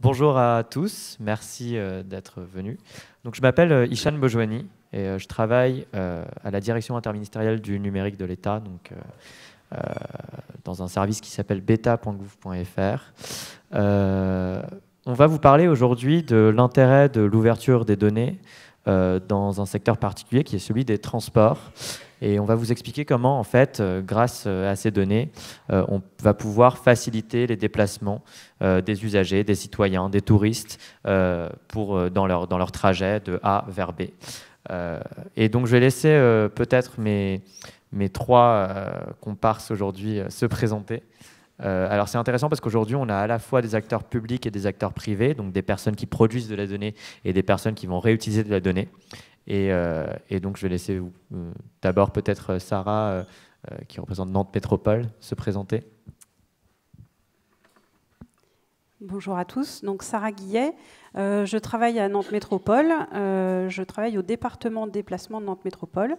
Bonjour à tous, merci euh, d'être venus. Donc, je m'appelle euh, Ishan Bojouani et euh, je travaille à la direction interministérielle du numérique de l'État, donc dans un service qui s'appelle beta.gouv.fr. on va vous parler aujourd'hui de l'intérêt de l'ouverture des données euh, dans un secteur particulier qui est celui des transports. Et on va vous expliquer comment, en fait, euh, grâce euh, à ces données, on va pouvoir faciliter les déplacements des usagers, des citoyens, des touristes pour, dans, leur, dans leur trajet de A vers B. et donc, je vais laisser peut-être mes, mes trois comparses aujourd'hui se présenter. Euh, alors c'est intéressant parce qu'aujourd'hui on a à la fois des acteurs publics et des acteurs privés, donc des personnes qui produisent de la donnée et des personnes qui vont réutiliser de la donnée. Et, euh, donc je vais laisser euh, d'abord peut-être Sarah, qui représente Nantes Métropole, se présenter. Bonjour à tous, donc Sarah Guillet, je travaille à Nantes Métropole, je travaille au département de déplacement de Nantes Métropole.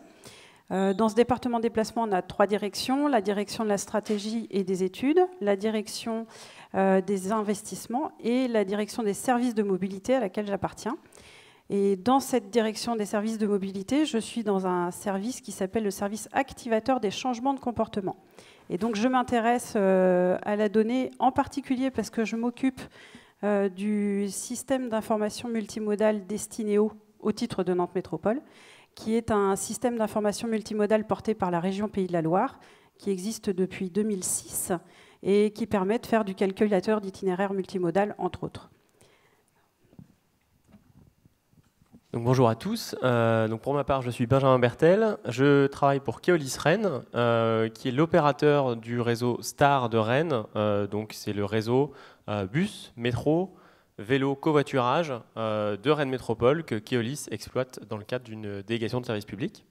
Euh, dans ce département déplacement, on a trois directions, la direction de la stratégie et des études, la direction euh, des investissements et la direction des services de mobilité à laquelle j'appartiens. Et dans cette direction des services de mobilité, je suis dans un service qui s'appelle le service activateur des changements de comportement. Et donc je m'intéresse euh, à la donnée en particulier parce que je m'occupe du système d'information multimodale destiné au titre de Nantes Métropole qui est un système d'information multimodale porté par la région Pays de la Loire, qui existe depuis 2006 et qui permet de faire du calculateur d'itinéraire multimodal, entre autres. bonjour à tous. Euh, donc, pour ma part, je suis Benjamin Bertel. Je travaille pour Keolis Rennes, euh, qui est l'opérateur du réseau Star de Rennes. Euh, donc, c'est le réseau bus, métro, vélo covoiturage euh, de Rennes Métropole que Keolis exploite dans le cadre d'une délégation de service public.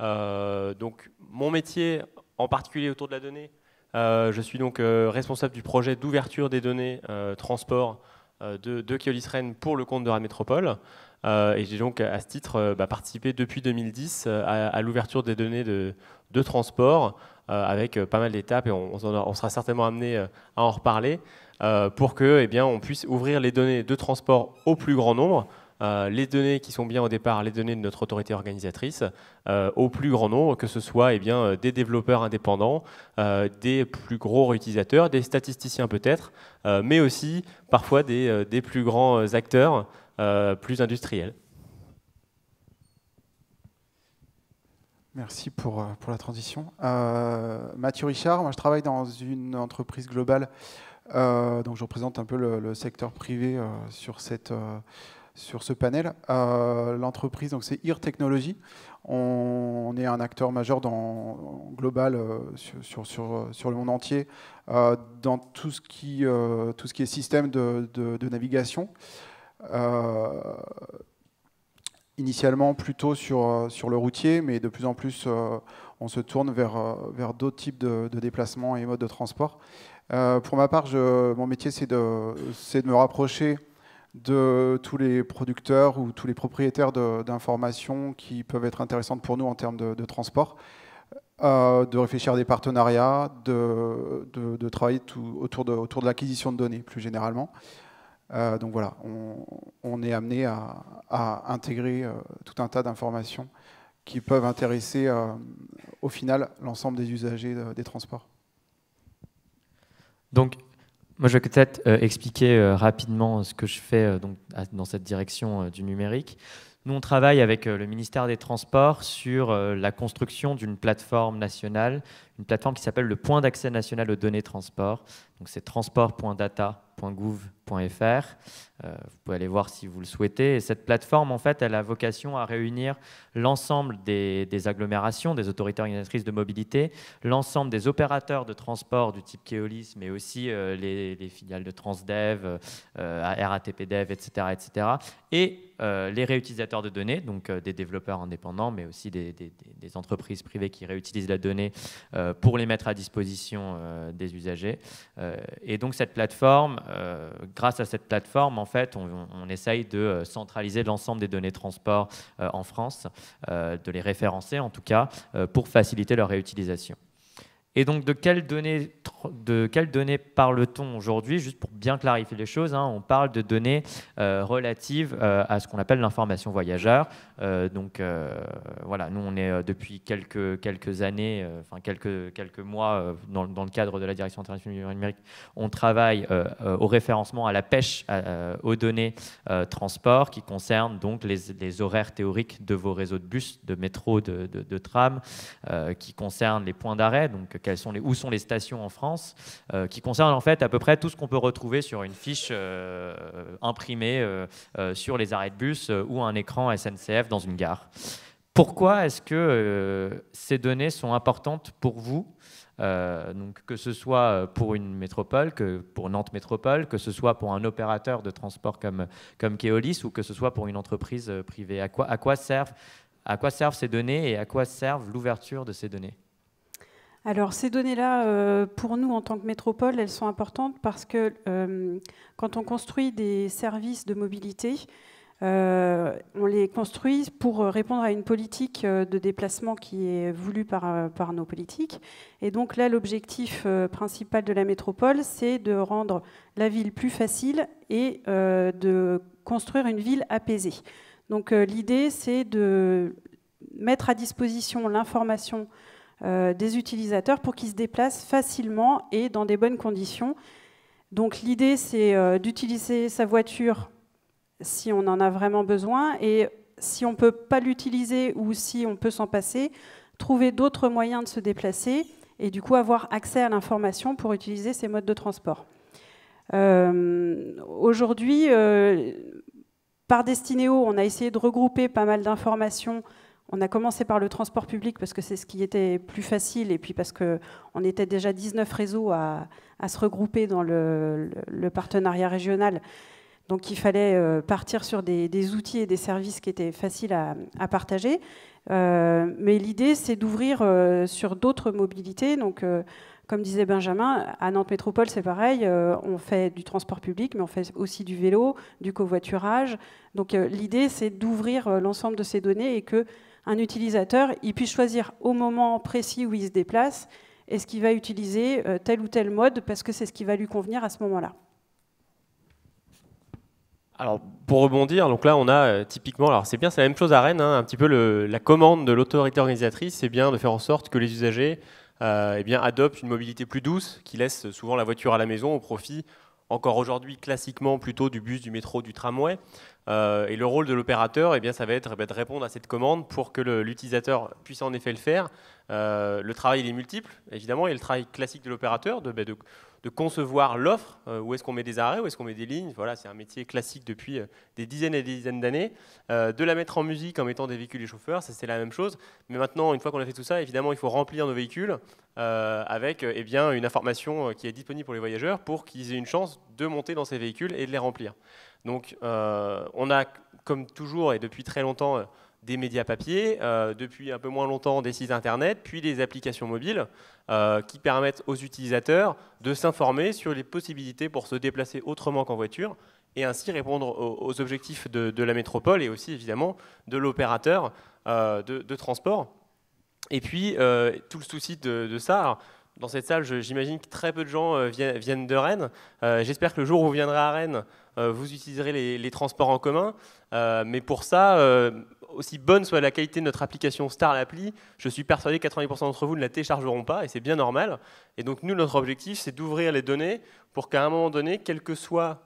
Euh, donc mon métier, en particulier autour de la donnée, euh, je suis donc responsable du projet d'ouverture des données transport de, Keolis Rennes pour le compte de Rennes Métropole. et j'ai donc à ce titre bah, participé depuis 2010 à, l'ouverture des données de, transport avec pas mal d'étapes et on, sera certainement amené à en reparler. Euh, pour que, eh bien, on puisse ouvrir les données de transport au plus grand nombre, euh, les données qui sont bien au départ, les données de notre autorité organisatrice, euh, au plus grand nombre, que ce soit eh bien, des développeurs indépendants, des plus gros utilisateurs, des statisticiens peut-être, mais aussi parfois des, plus grands acteurs, plus industriels. Merci pour, pour la transition. Mathieu Richard, moi je travaille dans une entreprise globale euh, donc je représente un peu le, secteur privé euh, euh, sur, ce panel. L'entreprise, c'est IR Technology. On, est un acteur majeur dans, global sur, le monde entier dans tout ce, qui, est système de, navigation. initialement plutôt sur, le routier, mais de plus en plus on se tourne vers, d'autres types de, déplacements et modes de transport. Euh, pour ma part, mon métier, c'est de, me rapprocher de tous les producteurs ou tous les propriétaires d'informations qui peuvent être intéressantes pour nous en termes de, transport, euh, de réfléchir à des partenariats, de, travailler autour de, l'acquisition de données plus généralement. Euh, donc voilà, on, est amené à, intégrer tout un tas d'informations qui peuvent intéresser au final l'ensemble des usagers des transports. Donc, moi, je vais peut-être euh, expliquer euh, rapidement ce que je fais euh, dans cette direction du numérique. Nous, on travaille avec le ministère des Transports sur la construction d'une plateforme nationale, une plateforme qui s'appelle le point d'accès national aux données transport. Donc, c'est transport.data.gouv.fr. Euh, vous pouvez aller voir si vous le souhaitez. Et cette plateforme, en fait, elle a vocation à réunir l'ensemble des, agglomérations, des autorités organisatrices de mobilité, l'ensemble des opérateurs de transport du type Keolis, mais aussi euh, les, filiales de Transdev, RATPdev euh, RATP Dev, etc., etc. et les réutilisateurs de données, donc des développeurs indépendants, mais aussi des, des, entreprises privées qui réutilisent la donnée pour les mettre à disposition des usagers. et donc cette plateforme, grâce à cette plateforme, on, essaye de euh, centraliser l'ensemble des données de transport euh, en France, euh, de les référencer en tout cas, pour faciliter leur réutilisation. Et donc, de quelles données, parle-t-on aujourd'hui Juste pour bien clarifier les choses, hein, on parle de données relatives à ce qu'on appelle l'information voyageur. Euh, donc euh, voilà, nous on est euh, depuis quelques, quelques années, enfin quelques, quelques mois, dans, dans, le cadre de la Direction internationale du numérique, on travaille au référencement à la pêche aux données transport qui concerne donc les, horaires théoriques de vos réseaux de bus, de métro, de, tram, qui concerne les points d'arrêt, donc quels sont les, où sont les stations en France, qui concerne en fait à peu près tout ce qu'on peut retrouver sur une fiche imprimée sur les arrêts de bus ou un écran SNCF dans une gare. Pourquoi est-ce que euh, ces données sont importantes pour vous euh, donc, que ce soit euh, pour une métropole, que pour Nantes Métropole, que ce soit pour un opérateur de transport comme, comme Keolis ou que ce soit pour une entreprise privée. À quoi, à quoi, servent, à quoi servent ces données et à quoi servent l'ouverture de ces données alors ces données-là, pour nous en tant que métropole, elles sont importantes parce que quand on construit des services de mobilité, euh, on les construit pour répondre à une politique euh, de déplacement qui est voulue euh, par, nos politiques. Et donc là, l'objectif principal de la métropole, c'est de rendre la ville plus facile et de construire une ville apaisée. Donc l'idée, c'est de mettre à disposition l'information des utilisateurs pour qu'ils se déplacent facilement et dans des bonnes conditions. Donc l'idée, c'est d'utiliser sa voiture si on en a vraiment besoin et si on ne peut pas l'utiliser ou si on peut s'en passer, trouver d'autres moyens de se déplacer et du coup avoir accès à l'information pour utiliser ces modes de transport. Euh, aujourd'hui, euh, par Destinéo, on a essayé de regrouper pas mal d'informations. On a commencé par le transport public parce que c'est ce qui était plus facile et puis parce qu'on était déjà 19 réseaux à, se regrouper dans le partenariat régional. Donc il fallait euh, partir sur des, outils et des services qui étaient faciles à, partager. Euh, mais l'idée, c'est d'ouvrir euh, sur d'autres mobilités. Donc, comme disait Benjamin, à Nantes Métropole, c'est pareil. on fait du transport public, mais on fait aussi du vélo, du covoiturage. Donc, l'idée, c'est d'ouvrir l'ensemble de ces données et que un utilisateur, il puisse choisir au moment précis où il se déplace, est-ce qu'il va utiliser tel ou tel mode parce que c'est ce qui va lui convenir à ce moment-là. Alors pour rebondir, donc là on a euh, typiquement, alors c'est bien, c'est la même chose à Rennes, hein, un petit peu la commande de l'autorité organisatrice, c'est bien de faire en sorte que les usagers euh, eh adoptent une mobilité plus douce, qui laisse souvent la voiture à la maison au profit, encore aujourd'hui classiquement plutôt du bus, du métro, du tramway. Euh, et le rôle de l'opérateur, eh bien, ça va être eh de répondre à cette commande pour que l'utilisateur puisse en effet le faire. Euh, le travail est multiple, évidemment, il et le travail classique de l'opérateur, de, ben, concevoir l'offre, euh, où est-ce qu'on met des arrêts, où est-ce qu'on met des lignes, voilà, c'est un métier classique depuis des dizaines et des dizaines d'années. de la mettre en musique en mettant des véhicules et chauffeurs, c'est la même chose. Mais maintenant, une fois qu'on a fait tout ça, évidemment, il faut remplir nos véhicules avec eh une information qui est disponible pour les voyageurs pour qu'ils aient une chance de monter dans ces véhicules et de les remplir. Donc euh, on a, comme toujours et depuis très longtemps, euh, des médias papier, euh, depuis un peu moins longtemps des sites internet, puis des applications mobiles qui permettent aux utilisateurs de s'informer sur les possibilités pour se déplacer autrement qu'en voiture et ainsi répondre aux, objectifs de, la métropole et aussi évidemment de l'opérateur de, transport. Et puis tout le souci de, ça, dans cette salle, j'imagine que très peu de gens viennent de Rennes. J'espère que le jour où vous viendrez à Rennes, euh, vous utiliserez les, transports en commun. Euh, mais pour ça, euh, aussi bonne soit la qualité de notre application Star l'appli, je suis persuadé que 90% d'entre vous ne la téléchargeront pas, et c'est bien normal. Et donc nous, notre objectif, c'est d'ouvrir les données pour qu'à un moment donné, quel que soit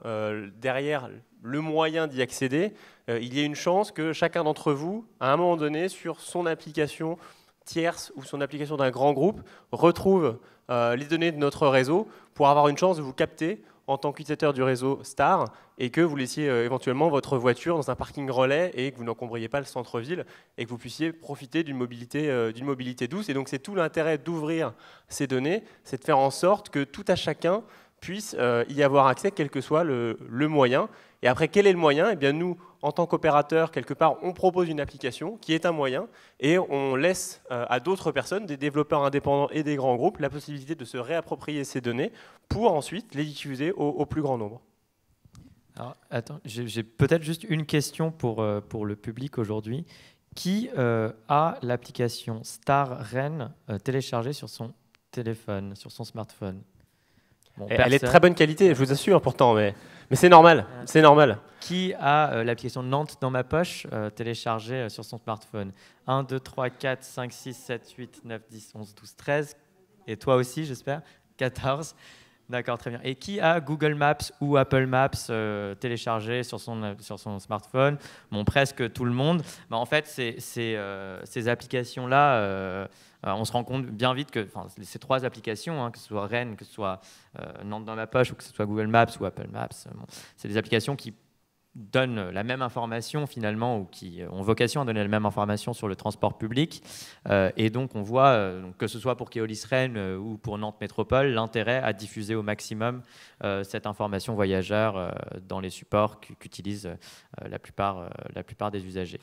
derrière le moyen d'y accéder, il y ait une chance que chacun d'entre vous, à un moment donné, sur son application tierce ou son application d'un grand groupe, retrouve les données de notre réseau pour avoir une chance de vous capter en tant qu'utilisateur du réseau Star et que vous laissiez euh, éventuellement votre voiture dans un parking relais et que vous n'encombriez pas le centre-ville et que vous puissiez profiter d'une mobilité, euh, d'une mobilité douce. Et donc c'est tout l'intérêt d'ouvrir ces données, c'est de faire en sorte que tout à chacun puissent euh, y avoir accès, quel que soit le, moyen. Et après, quel est le moyen Eh bien, nous, en tant qu'opérateur, quelque part, on propose une application qui est un moyen, et on laisse euh, à d'autres personnes, des développeurs indépendants et des grands groupes, la possibilité de se réapproprier ces données pour ensuite les diffuser au, plus grand nombre. Alors, attends, j'ai peut-être juste une question pour, euh, le public aujourd'hui. Qui a l'application StarRen téléchargée sur son téléphone, sur son smartphone elle, est de très bonne qualité, je vous assure pourtant, mais, mais c'est normal, ah. c'est normal. Qui a euh, l'application Nantes dans ma poche, euh, téléchargée euh, sur son smartphone 1, 2, 3, 4, 5, 6, 7, 8, 9, 10, 11, 12, 13. Et toi aussi, j'espère 14. D'accord, très bien. Et qui a Google Maps ou Apple Maps euh, téléchargé sur son, sur son smartphone Bon, presque tout le monde. Bah, en fait, c'est euh, ces applications-là, euh, on se rend compte bien vite que ces trois applications, hein, que ce soit Rennes, que ce soit Nantes dans la poche, ou que ce soit Google Maps ou Apple Maps, c'est des applications qui donnent la même information finalement ou qui ont vocation à donner la même information sur le transport public. Euh, et donc on voit, euh, que ce soit pour Keolis Rennes euh, ou pour Nantes Métropole, l'intérêt à diffuser au maximum cette information voyageur dans les supports qu'utilisent la, plupart, la plupart des usagers.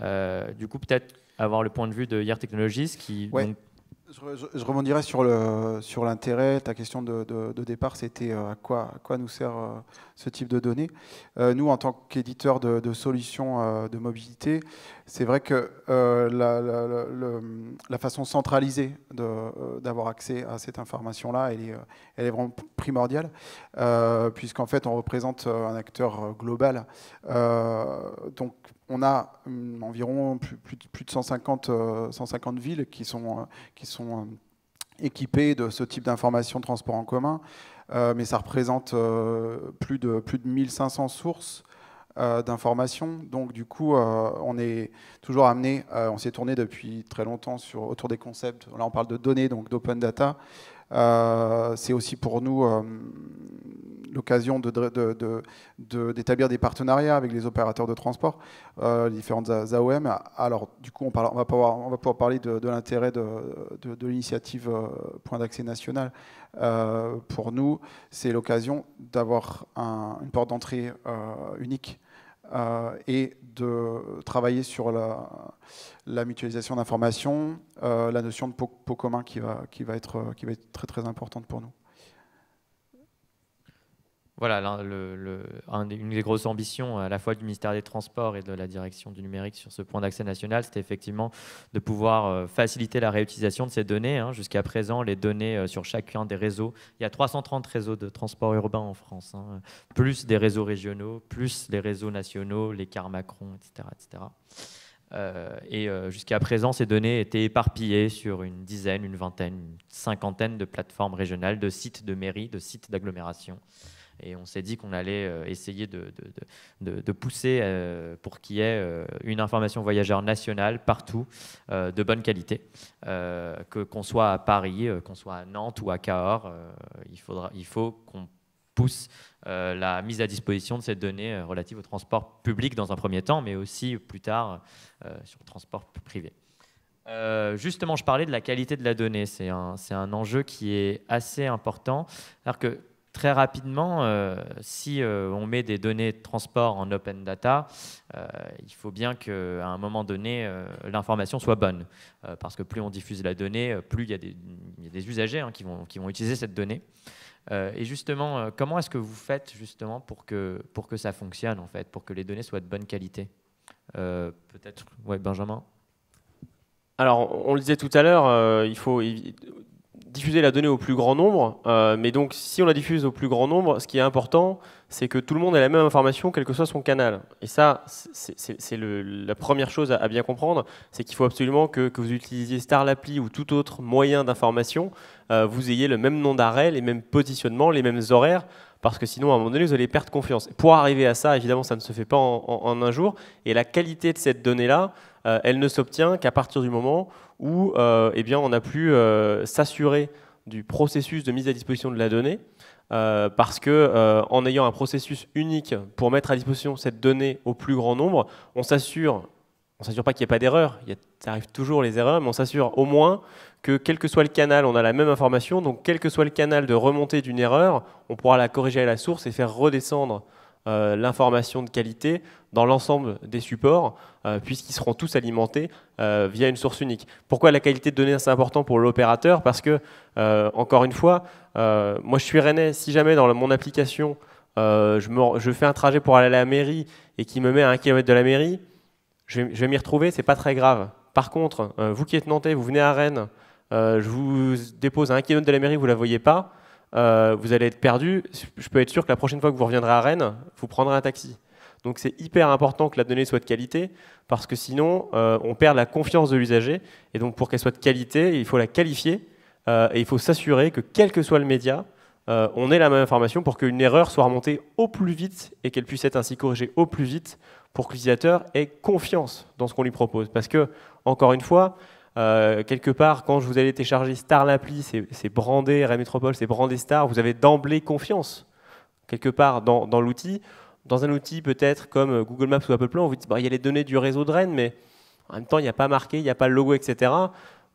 du coup, peut-être avoir le point de vue de Hier Technologies qui... Je, rebondirais sur l'intérêt. Ta question de, départ, c'était euh, à quoi nous sert euh, ce type de données. Euh, nous, en tant qu'éditeurs de, solutions de mobilité, c'est vrai que la, façon centralisée d'avoir accès à cette information-là, elle est, elle est vraiment primordiale, puisqu'en fait, on représente un acteur global. donc on a hum, environ plus, de 150, euh, villes qui sont, euh, euh, équipées de ce type d'informations transport en commun, mais ça représente plus, de, 1500 sources d'informations. Donc du coup, on est toujours amené, on s'est tourné depuis très longtemps sur, autour des concepts, là on parle de données, donc d'open data, euh, c'est aussi pour nous euh, l'occasion d'établir des partenariats avec les opérateurs de transport, euh, les différentes AOM. Alors, du coup, on, va, pouvoir, parler de, l'intérêt de, l'initiative Point d'accès national. pour nous, c'est l'occasion d'avoir une porte d'entrée unique euh, et de travailler sur la, mutualisation d'informations, euh, la notion de pot, commun qui va, qui, va être, euh, qui va être très très importante pour nous voilà, une des grosses ambitions à la fois du ministère des Transports et de la direction du numérique sur ce point d'accès national, c'était effectivement de pouvoir euh, faciliter la réutilisation de ces données. Hein. Jusqu'à présent, les données euh, sur chacun des réseaux, il y a 330 réseaux de transport urbain en France, hein. plus des réseaux régionaux, plus les réseaux nationaux, les cars Macron, etc. etc. et euh, jusqu'à présent, ces données étaient éparpillées sur une dizaine, une vingtaine, une cinquantaine de plateformes régionales, de sites de mairies, de sites d'agglomération. Et on s'est dit qu'on allait euh, essayer de, de, pousser euh, pour qu'il y ait euh, une information voyageur nationale partout de bonne qualité. que qu'on soit à Paris, qu'on soit à Nantes ou à Cahors, il, faudra, il faut qu'on pousse la mise à disposition de ces données relative relatives au transport public dans un premier temps, mais aussi plus tard sur le transport privé. justement, je parlais de la qualité de la donnée. C'est un, un, enjeu qui est assez important. Alors que très rapidement, euh, si euh, on met des données de transport en open data, euh, il faut bien qu'à un moment donné, l'information soit bonne. parce que plus on diffuse la donnée, plus il y, a des usagers hein, qui, vont, qui vont utiliser cette donnée. et justement, comment est-ce que vous faites justement pour que, pour que ça fonctionne, en fait, pour que les données soient de bonne qualité Peut-être, ouais, Benjamin alors, on le disait tout à l'heure, il faut diffuser la donnée au plus grand nombre, euh, mais donc si on la diffuse au plus grand nombre, ce qui est important, c'est que tout le monde ait la même information, quel que soit son canal. Et ça, c'est la première chose à, bien comprendre, c'est qu'il faut absolument que, vous utilisiez Star l'appli ou tout autre moyen d'information, euh, vous ayez le même nom d'arrêt, les mêmes positionnements, les mêmes horaires, parce que sinon, à un moment donné, vous allez perdre confiance. Pour arriver à ça, évidemment, ça ne se fait pas en, un jour, et la qualité de cette donnée-là, euh, elle ne s'obtient qu'à partir du moment où où euh, eh bien, on a pu euh, s'assurer du processus de mise à disposition de la donnée, euh, parce que en ayant un processus unique pour mettre à disposition cette donnée au plus grand nombre, on s'assure, on s'assure pas qu'il n'y ait pas d'erreur, ça arrive toujours les erreurs, mais on s'assure au moins que quel que soit le canal, on a la même information, donc quel que soit le canal de remontée d'une erreur, on pourra la corriger à la source et faire redescendre euh, l'information de qualité dans l'ensemble des supports, euh, puisqu'ils seront tous alimentés euh, via une source unique. Pourquoi la qualité de données est important pour l'opérateur Parce que, encore une fois, moi je suis rennais, si jamais dans mon application, je, fais un trajet pour aller à la mairie et qui me met à un kilomètre de la mairie, je, je vais m'y retrouver, c'est pas très grave. Par contre, vous qui êtes nantais, vous venez à Rennes, je vous dépose à un kilomètre de la mairie, vous la voyez pas, euh, vous allez être perdu. Je peux être sûr que la prochaine fois que vous reviendrez à Rennes, vous prendrez un taxi. Donc c'est hyper important que la donnée soit de qualité, parce que sinon, euh, on perd la confiance de l'usager. Et donc pour qu'elle soit de qualité, il faut la qualifier, euh, et il faut s'assurer que quel que soit le média, on ait la même information pour qu'une erreur soit remontée au plus vite et qu'elle puisse être ainsi corrigée au plus vite pour que l'utilisateur ait confiance dans ce qu'on lui propose. Parce que, encore une fois, euh, quelque part, quand vous allez télécharger Star l'appli, c'est brandé, Rennes Métropole, c'est brandé Star, vous avez d'emblée confiance, quelque part, dans, dans l'outil. Dans un outil peut-être comme euh, Google Maps ou Apple Plan, vous dit, bah, il y a les données du réseau de Rennes, mais en même temps, il n'y a pas marqué, il n'y a pas le logo, etc.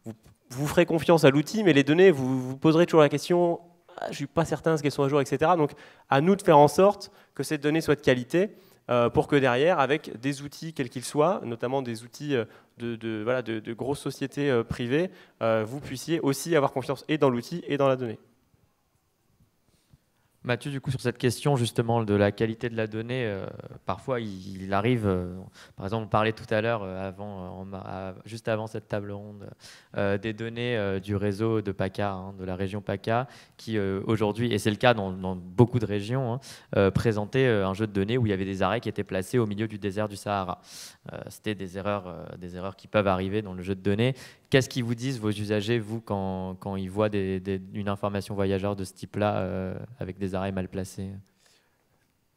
Vous, vous ferez confiance à l'outil, mais les données, vous vous poserez toujours la question, ah, je ne suis pas certain ce qu'elles sont à jour, etc. Donc, à nous de faire en sorte que ces données soient de qualité. Euh, pour que derrière, avec des outils quels qu'ils soient, notamment des outils euh, de, de grosses sociétés euh, privées, vous puissiez aussi avoir confiance et dans l'outil et dans la donnée. Mathieu, du coup, sur cette question justement de la qualité de la donnée, euh, parfois il, arrive, euh, par exemple, on parlait tout à l'heure, euh, avant, juste avant cette table ronde, des données du réseau de PACA, hein, de la région PACA, qui aujourd'hui, et c'est le cas dans, beaucoup de régions, hein, présentait un jeu de données où il y avait des arrêts qui étaient placés au milieu du désert du Sahara. C'était des erreurs, des erreurs qui peuvent arriver dans le jeu de données Qu'est-ce qu'ils vous disent, vos usagers, vous, quand, ils voient une information voyageur de ce type-là, euh, avec des arrêts mal placés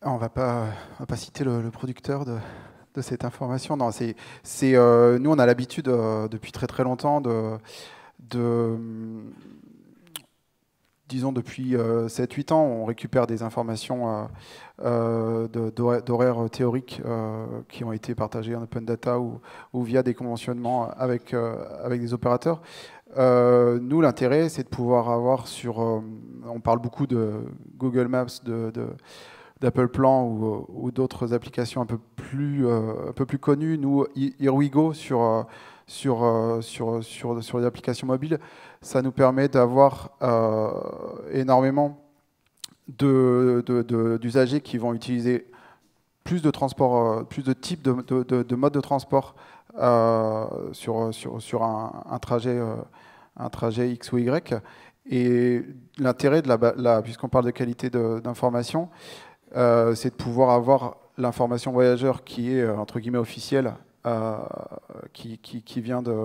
ah, On ne va pas citer le, producteur de, cette information. Non, c'est, euh, nous, on a l'habitude, euh, depuis très très longtemps, de, de disons depuis 7-8 euh, ans, on récupère des informations euh, euh, d'horaires théoriques qui ont été partagées en open data ou, via des conventionnements avec, avec des opérateurs. nous, l'intérêt, c'est de pouvoir avoir sur. on parle beaucoup de Google Maps, de, d'Apple Plan ou, d'autres applications un peu plus, euh, peu plus connues. Nous, Here sur, euh, sur, euh, sur, sur, sur les applications mobiles, ça nous permet d'avoir énormément d'usagers de, qui vont utiliser plus de transport, plus de types de, modes de transport sur, sur, sur un, trajet, un trajet X ou Y. Et l'intérêt de la, la puisqu'on parle de qualité d'information, euh, c'est de pouvoir avoir l'information voyageur qui est, euh, entre guillemets, officielle, euh, qui, vient de,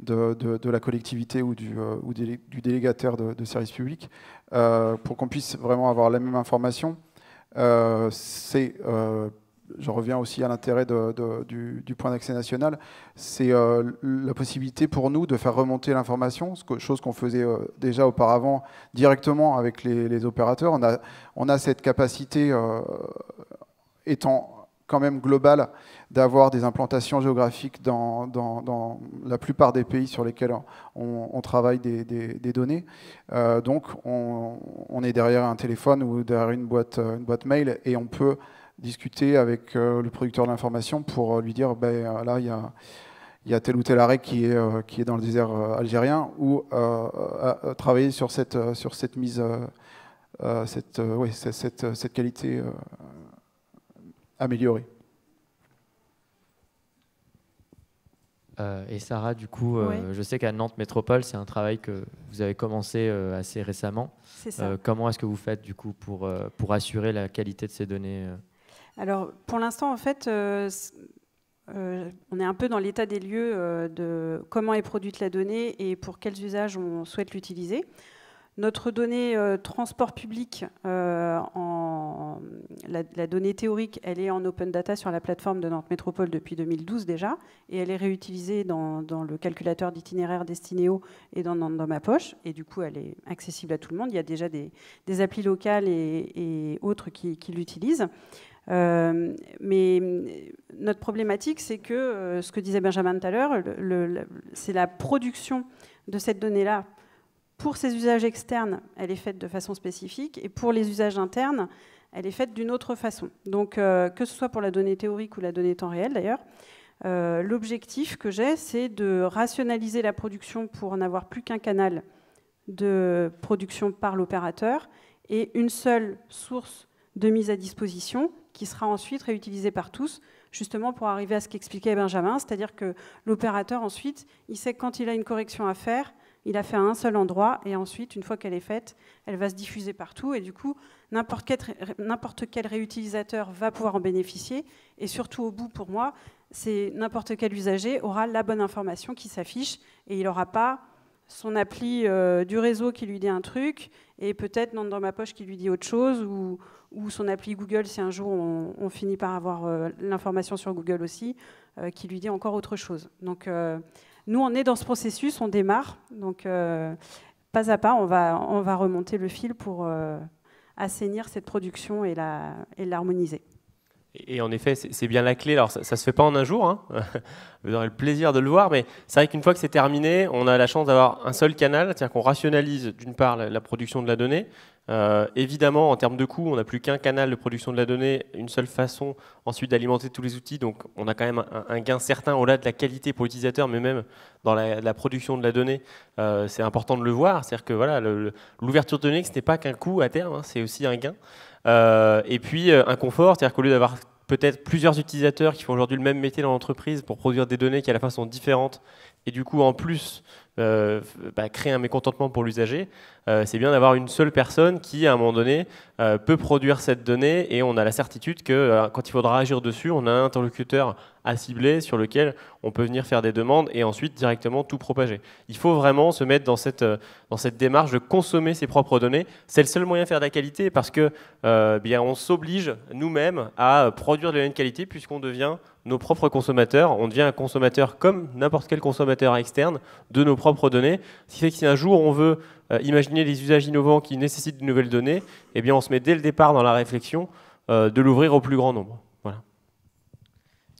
de, la collectivité ou du, ou du délégataire de, service public, pour qu'on puisse vraiment avoir la même information. c'est je reviens aussi à l'intérêt du, point d'accès national, c'est euh, la possibilité pour nous de faire remonter l'information, chose qu'on faisait euh, déjà auparavant directement avec les, opérateurs. On a, cette capacité, euh, étant quand même globale, d'avoir des implantations géographiques dans, la plupart des pays sur lesquels on, travaille des, données. donc on, est derrière un téléphone ou derrière une boîte mail et on peut discuter avec euh, le producteur de l'information pour euh, lui dire ben, là, il y a, y tel ou tel arrêt qui est, euh, qui est dans le désert algérien, ou travailler sur cette, sur cette mise, cette, ouais, cette, qualité améliorée. et Sarah, du coup, je sais qu'à Nantes Métropole, c'est un travail que vous avez commencé assez récemment. comment est-ce que vous faites du coup pour, pour assurer la qualité de ces données alors, pour l'instant, en fait, euh, euh, on est un peu dans l'état des lieux euh, de comment est produite la donnée et pour quels usages on souhaite l'utiliser. Notre donnée transport public, la, donnée théorique, elle est en open data sur la plateforme de Nantes Métropole depuis 2012 déjà, et elle est réutilisée dans, le calculateur d'itinéraire Destinéo et dans, ma poche, et du coup elle est accessible à tout le monde. Il y a déjà des, applis locales et, autres qui l'utilisent. Euh, mais notre problématique, c'est que, euh, ce que disait Benjamin tout à l'heure, c'est la production de cette donnée-là. Pour ses usages externes, elle est faite de façon spécifique, et pour les usages internes, elle est faite d'une autre façon. Donc, euh, que ce soit pour la donnée théorique ou la donnée temps réel, d'ailleurs, l'objectif que j'ai, c'est de rationaliser la production pour n'avoir plus qu'un canal de production par l'opérateur et une seule source de mise à disposition qui sera ensuite réutilisée par tous, justement pour arriver à ce qu'expliquait Benjamin, c'est-à-dire que l'opérateur ensuite, il sait que quand il a une correction à faire, il la fait à un seul endroit et ensuite, une fois qu'elle est faite, elle va se diffuser partout et du coup, n'importe quel, réutilisateur va pouvoir en bénéficier et surtout au bout, pour moi, c'est n'importe quel usager aura la bonne information qui s'affiche et il n'aura pas son appli euh, du réseau qui lui dit un truc et peut-être dans ma poche qui lui dit autre chose ou, ou son appli Google, si un jour on, finit par avoir euh, l'information sur Google aussi, euh, qui lui dit encore autre chose. Donc euh, nous, on est dans ce processus, on démarre, donc pas à pas, on va, on va remonter le fil pour assainir cette production et l'harmoniser. Et en effet, c'est bien la clé. Alors, ça, ne se fait pas en un jour. Hein. Vous aurez le plaisir de le voir, mais c'est vrai qu'une fois que c'est terminé, on a la chance d'avoir un seul canal, c'est-à-dire qu'on rationalise d'une part la, production de la donnée, euh, évidemment, en termes de coût, on n'a plus qu'un canal de production de la donnée, une seule façon ensuite d'alimenter tous les outils. Donc, on a quand même un, gain certain au-delà de la qualité pour l'utilisateur, mais même dans la, production de la donnée, euh, c'est important de le voir. C'est-à-dire que voilà, l'ouverture de données, ce n'est pas qu'un coût à terme, hein, c'est aussi un gain. Euh, et puis, un confort, c'est-à-dire qu'au lieu d'avoir peut-être plusieurs utilisateurs qui font aujourd'hui le même métier dans l'entreprise pour produire des données qui à la fin sont différentes, et du coup, en plus, euh, bah, créer un mécontentement pour l'usager, euh, c'est bien d'avoir une seule personne qui, à un moment donné, euh, peut produire cette donnée et on a la certitude que quand il faudra agir dessus, on a un interlocuteur à cibler sur lequel on peut venir faire des demandes et ensuite directement tout propager. Il faut vraiment se mettre dans cette, dans cette démarche de consommer ses propres données. C'est le seul moyen de faire de la qualité parce que bien, on s'oblige nous-mêmes à produire de la même qualité puisqu'on devient nos propres consommateurs. On devient un consommateur comme n'importe quel consommateur externe de nos propres données. Ce qui fait que si un jour on veut euh, imaginer des usages innovants qui nécessitent de nouvelles données, eh bien on se met dès le départ dans la réflexion euh, de l'ouvrir au plus grand nombre. Voilà.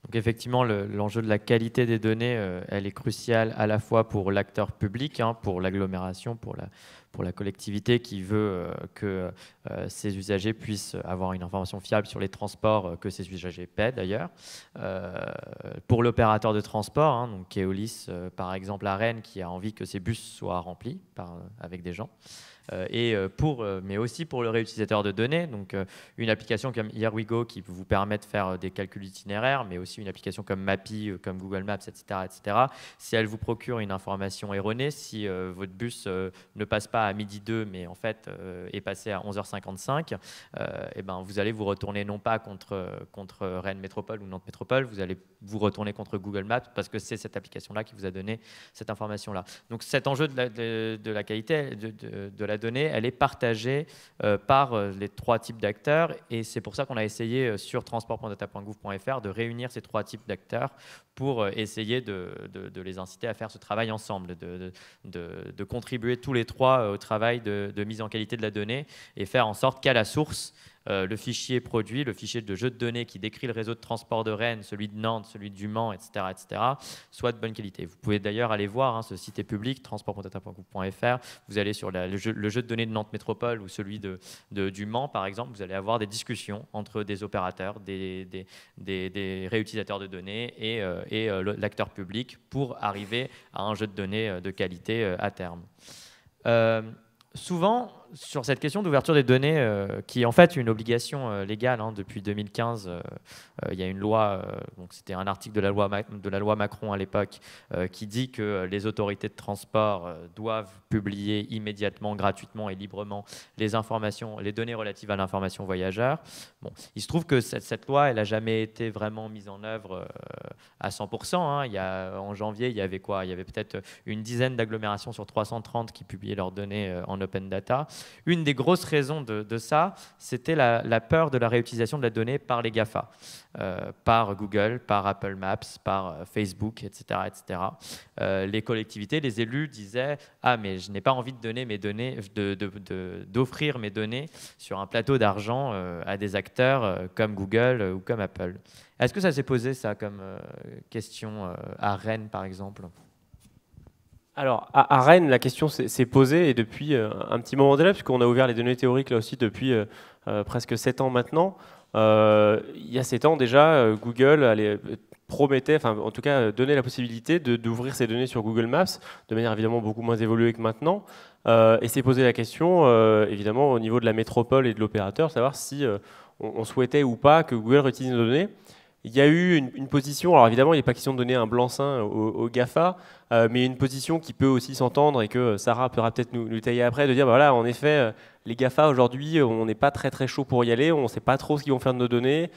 Donc effectivement, l'enjeu de la qualité des données, euh, elle est cruciale à la fois pour l'acteur public, hein, pour l'agglomération, pour la, pour la collectivité qui veut euh, que ses euh, usagers puissent avoir une information fiable sur les transports euh, que ses usagers paient d'ailleurs. pour l'opérateur de transport, hein, donc Keolis par exemple à Rennes, qui a envie que ses bus soient remplis avec des gens. Euh, et euh, pour, euh, mais aussi pour le réutilisateur de données. Donc, une application comme Here We Go qui vous permet de faire des calculs itinéraires, mais aussi une application comme Mappy, comme Google Maps, etc., etc. Si elle vous procure une information erronée, si votre bus ne passe pas à midi 2, mais en fait est passé à 11h55, et eh ben, vous allez vous retourner non pas contre, contre Rennes Métropole ou Nantes Métropole, vous allez vous retourner contre Google Maps parce que c'est cette application-là qui vous a donné cette information-là. Donc cet enjeu de la, de, la qualité, de, de la la donnée, elle est partagée euh, par euh, les trois types d'acteurs. Et c'est pour ça qu'on a essayé euh, sur transport.data.gouv.fr de réunir ces trois types d'acteurs pour essayer de, les inciter à faire ce travail ensemble, de contribuer tous les trois au travail de mise en qualité de la donnée et faire en sorte qu'à la source, euh, le fichier produit, le fichier de jeu de données qui décrit le réseau de transport de Rennes, celui de Nantes, celui du Mans, etc., etc., soit de bonne qualité. Vous pouvez d'ailleurs aller voir, hein, ce site public, transport.tata.gouv.fr, vous allez sur le, jeu, de données de Nantes Métropole ou celui de, du Mans, par exemple, vous allez avoir des discussions entre des opérateurs, des, réutilisateurs de données et, euh, euh, l'acteur public pour arriver à un jeu de données de qualité à terme. souvent, sur cette question d'ouverture des données, euh, qui est en fait une obligation euh, légale hein, depuis 2015, euh, il y a une loi, donc c'était un article de la loi, de la loi Macron à l'époque, qui dit que les autorités de transport doivent publier immédiatement, gratuitement et librement les informations, les données relatives à l'information voyageur. Bon, il se trouve que cette, loi, elle n'a jamais été vraiment mise en œuvre à 100%. Hein. Il y a, en janvier, il y avait quoi Il y avait peut-être une dizaine d'agglomérations sur 330 qui publiaient leurs données en open data. Une des grosses raisons de, ça, c'était la, peur de la réutilisation de la donnée par les GAFA, euh, par Google, par Apple Maps, par euh, Facebook, etc. etc. Euh, les collectivités, les élus disaient Ah, mais je n'ai pas envie de donner mes données, d'offrir mes données sur un plateau d'argent à des acteurs comme Google ou comme Apple. Est-ce que ça s'est posé, ça, comme question à Rennes, par exemple alors, à, Rennes, la question s'est posée, et depuis euh, un petit moment déjà, puisqu'on a ouvert les données théoriques là aussi depuis euh, euh, presque 7 ans maintenant. il y a 7 ans déjà, Google allait, promettait, enfin en tout cas donner la possibilité d'ouvrir ces données sur Google Maps, de manière évidemment beaucoup moins évoluée que maintenant, et s'est posé la question, évidemment, au niveau de la métropole et de l'opérateur, savoir si on, on, souhaitait ou pas que Google réutilise nos données. Il y a eu une, position, alors évidemment, il n'est pas question de donner un blanc-seing aux, au GAFA, euh, mais une position qui peut aussi s'entendre et que euh, Sarah pourra peut-être nous, nous, tailler après, de dire, bah voilà, en effet, euh, les GAFA aujourd'hui, on n'est pas très très chaud pour y aller, on ne sait pas trop ce qu'ils vont faire de nos données,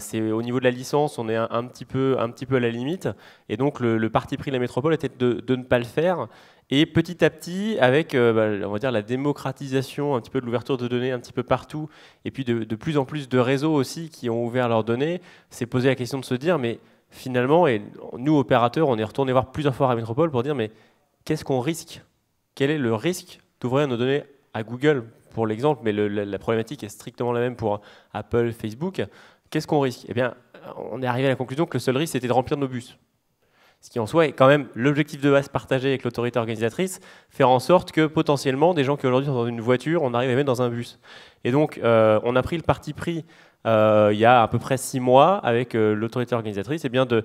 C'est au niveau de la licence, on est un, petit peu, un petit peu à la limite, et donc le, parti pris de la métropole était de ne pas le faire. Et petit à petit, avec euh, bah, on va dire la démocratisation, un petit peu de l'ouverture de données un petit peu partout, et puis de, plus en plus de réseaux aussi qui ont ouvert leurs données, c'est posé la question de se dire, mais finalement, et nous opérateurs, on est retourné voir plusieurs fois à Métropole pour dire, mais qu'est-ce qu'on risque Quel est le risque d'ouvrir nos données à Google, pour l'exemple, mais la, la, problématique est strictement la même pour Apple, Facebook. Qu'est-ce qu'on risque Eh bien, on est arrivé à la conclusion que le seul risque, c'était de remplir nos bus ce qui en soi est quand même l'objectif de base partagé avec l'autorité organisatrice, faire en sorte que potentiellement des gens qui aujourd'hui sont dans une voiture, on arrive à mettre dans un bus. Et donc euh, on a pris le parti pris euh, il y a à peu près six mois avec euh, l'autorité organisatrice eh bien de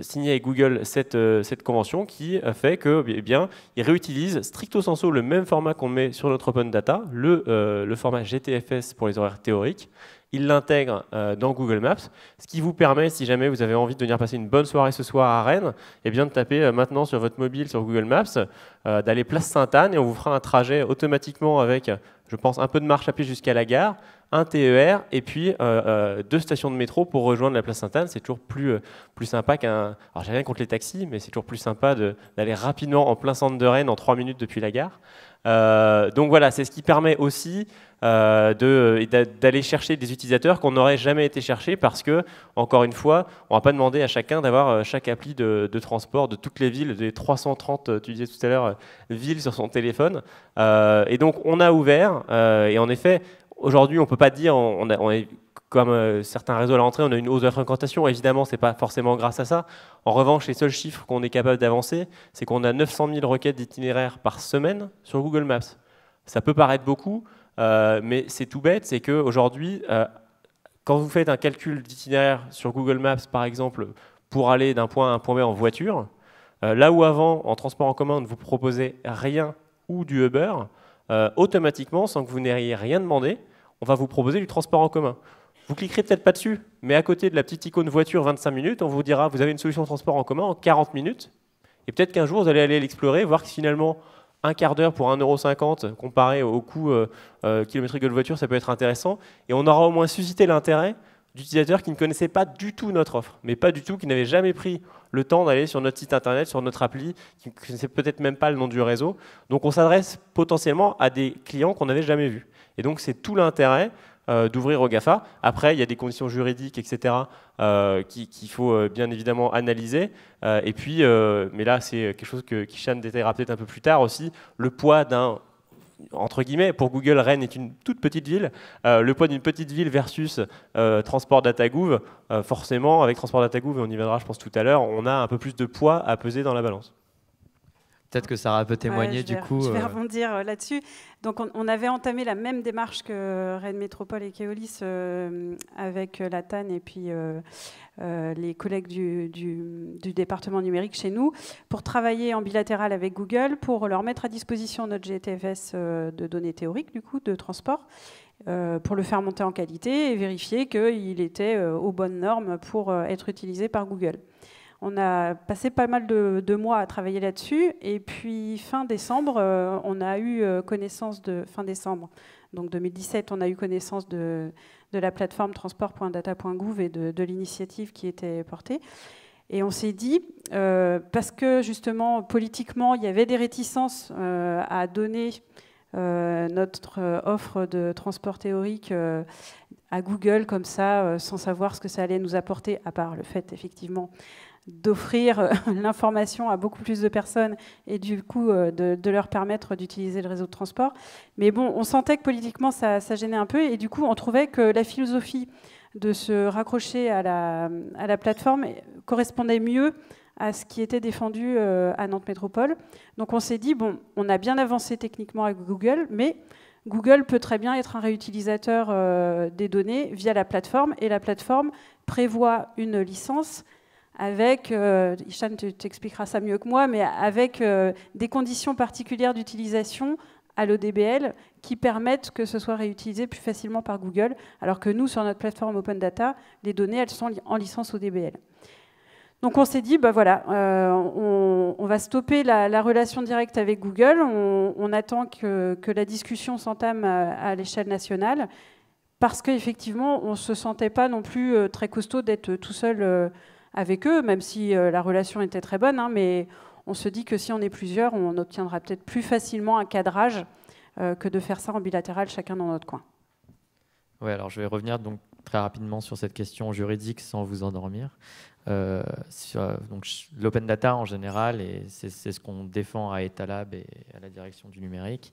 signer avec Google cette, convention qui fait que eh bien réutilisent stricto sensu le même format qu'on met sur notre open data, le, le format GTFS pour les horaires théoriques il l'intègre euh, dans Google Maps, ce qui vous permet, si jamais vous avez envie de venir passer une bonne soirée ce soir à Rennes, eh bien de taper euh, maintenant sur votre mobile, sur Google Maps, euh, d'aller place Sainte-Anne, et on vous fera un trajet automatiquement avec, je pense, un peu de marche à pied jusqu'à la gare, un TER, et puis deux stations de métro pour rejoindre la place Sainte-Anne. C'est toujours plus, plus sympa qu'un... Alors j'ai rien contre les taxis, mais c'est toujours plus sympa d'aller rapidement en plein centre de Rennes en trois minutes depuis la gare. donc voilà, c'est ce qui permet aussi euh, euh, d'aller chercher des utilisateurs qu'on n'aurait jamais été chercher parce que, encore une fois, on n'a pas demandé à chacun d'avoir euh, chaque appli de, transport de toutes les villes, des 330, tu disais tout à l'heure, villes sur son téléphone. et donc, on a ouvert, et en effet, aujourd'hui, on peut pas dire, on, est comme certains réseaux à l'entrée, on a une hausse de fréquentation. Évidemment, ce n'est pas forcément grâce à ça. En revanche, les seuls chiffres qu'on est capable d'avancer, c'est qu'on a 900 000 requêtes d'itinéraires par semaine sur Google Maps. Ça peut paraître beaucoup, euh, mais c'est tout bête, c'est qu'aujourd'hui, euh, quand vous faites un calcul d'itinéraire sur Google Maps, par exemple, pour aller d'un point A à un point B en voiture, euh, là où avant, en transport en commun, on ne vous proposait rien ou du Uber, automatiquement, sans que vous n'ayez rien demandé, on va vous proposer du transport en commun. Vous cliquerez peut-être pas dessus, mais à côté de la petite icône voiture 25 minutes, on vous dira vous avez une solution de transport en commun en 40 minutes, et peut-être qu'un jour vous allez aller l'explorer, voir que finalement un quart d'heure pour 1,50€ comparé au coût euh, euh, kilométrique de voiture, ça peut être intéressant. Et on aura au moins suscité l'intérêt d'utilisateurs qui ne connaissaient pas du tout notre offre, mais pas du tout, qui n'avaient jamais pris le temps d'aller sur notre site internet, sur notre appli, qui ne connaissaient peut-être même pas le nom du réseau. Donc on s'adresse potentiellement à des clients qu'on n'avait jamais vus. Et donc c'est tout l'intérêt euh, d'ouvrir au GAFA. Après, il y a des conditions juridiques, etc., euh, qu'il faut euh, bien évidemment analyser. et puis, mais là, c'est quelque chose que Kishan détaillera peut-être un peu plus tard aussi, le poids d'un entre guillemets, pour Google, Rennes est une toute petite ville. le poids d'une petite ville versus Transport DataGouv, forcément, avec Transport DataGouv, et on y viendra, je pense, tout à l'heure, on a un peu plus de poids à peser dans la balance. Peut-être que Sarah peut témoigner du coup. Je vais euh, rebondir euh, là-dessus. Donc on, avait entamé la même démarche que Rennes Métropole et Keolis euh, avec la TAN et puis les collègues du, du, département numérique chez nous pour travailler en bilatéral avec Google pour leur mettre à disposition notre GTFS de données théoriques du coup de transport pour le faire monter en qualité et vérifier qu'il était aux bonnes normes pour être utilisé par Google. On a passé pas mal de, mois à travailler là-dessus. Et puis, fin décembre, euh, euh, on a eu connaissance de. Fin décembre, donc 2017, on a eu connaissance de, la plateforme transport.data.gouv et de, l'initiative qui était portée. Et on s'est dit, euh, parce que justement, politiquement, il y avait des réticences à donner notre offre de transport théorique à Google comme ça, sans savoir ce que ça allait nous apporter, à part le fait, effectivement, d'offrir euh, l'information à beaucoup plus de personnes et du coup euh, de, leur permettre d'utiliser le réseau de transport. Mais bon, on sentait que politiquement ça, ça, gênait un peu et du coup on trouvait que la philosophie de se raccrocher à la, à la plateforme correspondait mieux à ce qui était défendu euh, à Nantes Métropole. Donc on s'est dit, bon, on a bien avancé techniquement avec Google, mais Google peut très bien être un réutilisateur des données via la plateforme et la plateforme prévoit une licence avec, euh, Ishan t'expliquera ça mieux que moi, mais avec euh, des conditions particulières d'utilisation à l'ODBL qui permettent que ce soit réutilisé plus facilement par Google, alors que nous, sur notre plateforme Open Data, les données, elles sont en licence ODBL. Donc on s'est dit, ben voilà, euh, on, va stopper la, relation directe avec Google, on, attend que, la discussion s'entame à, à l'échelle nationale, parce qu'effectivement, on ne se sentait pas non plus très costaud d'être tout seul avec eux, même si euh, la relation était très bonne. Hein, mais on se dit que si on est plusieurs, on obtiendra peut-être plus facilement un cadrage euh, que de faire ça en bilatéral, chacun dans notre coin. Oui, alors je vais revenir donc très rapidement sur cette question juridique sans vous endormir. Euh, euh l'open data en général, et c'est ce qu'on défend à Etalab et à la direction du numérique,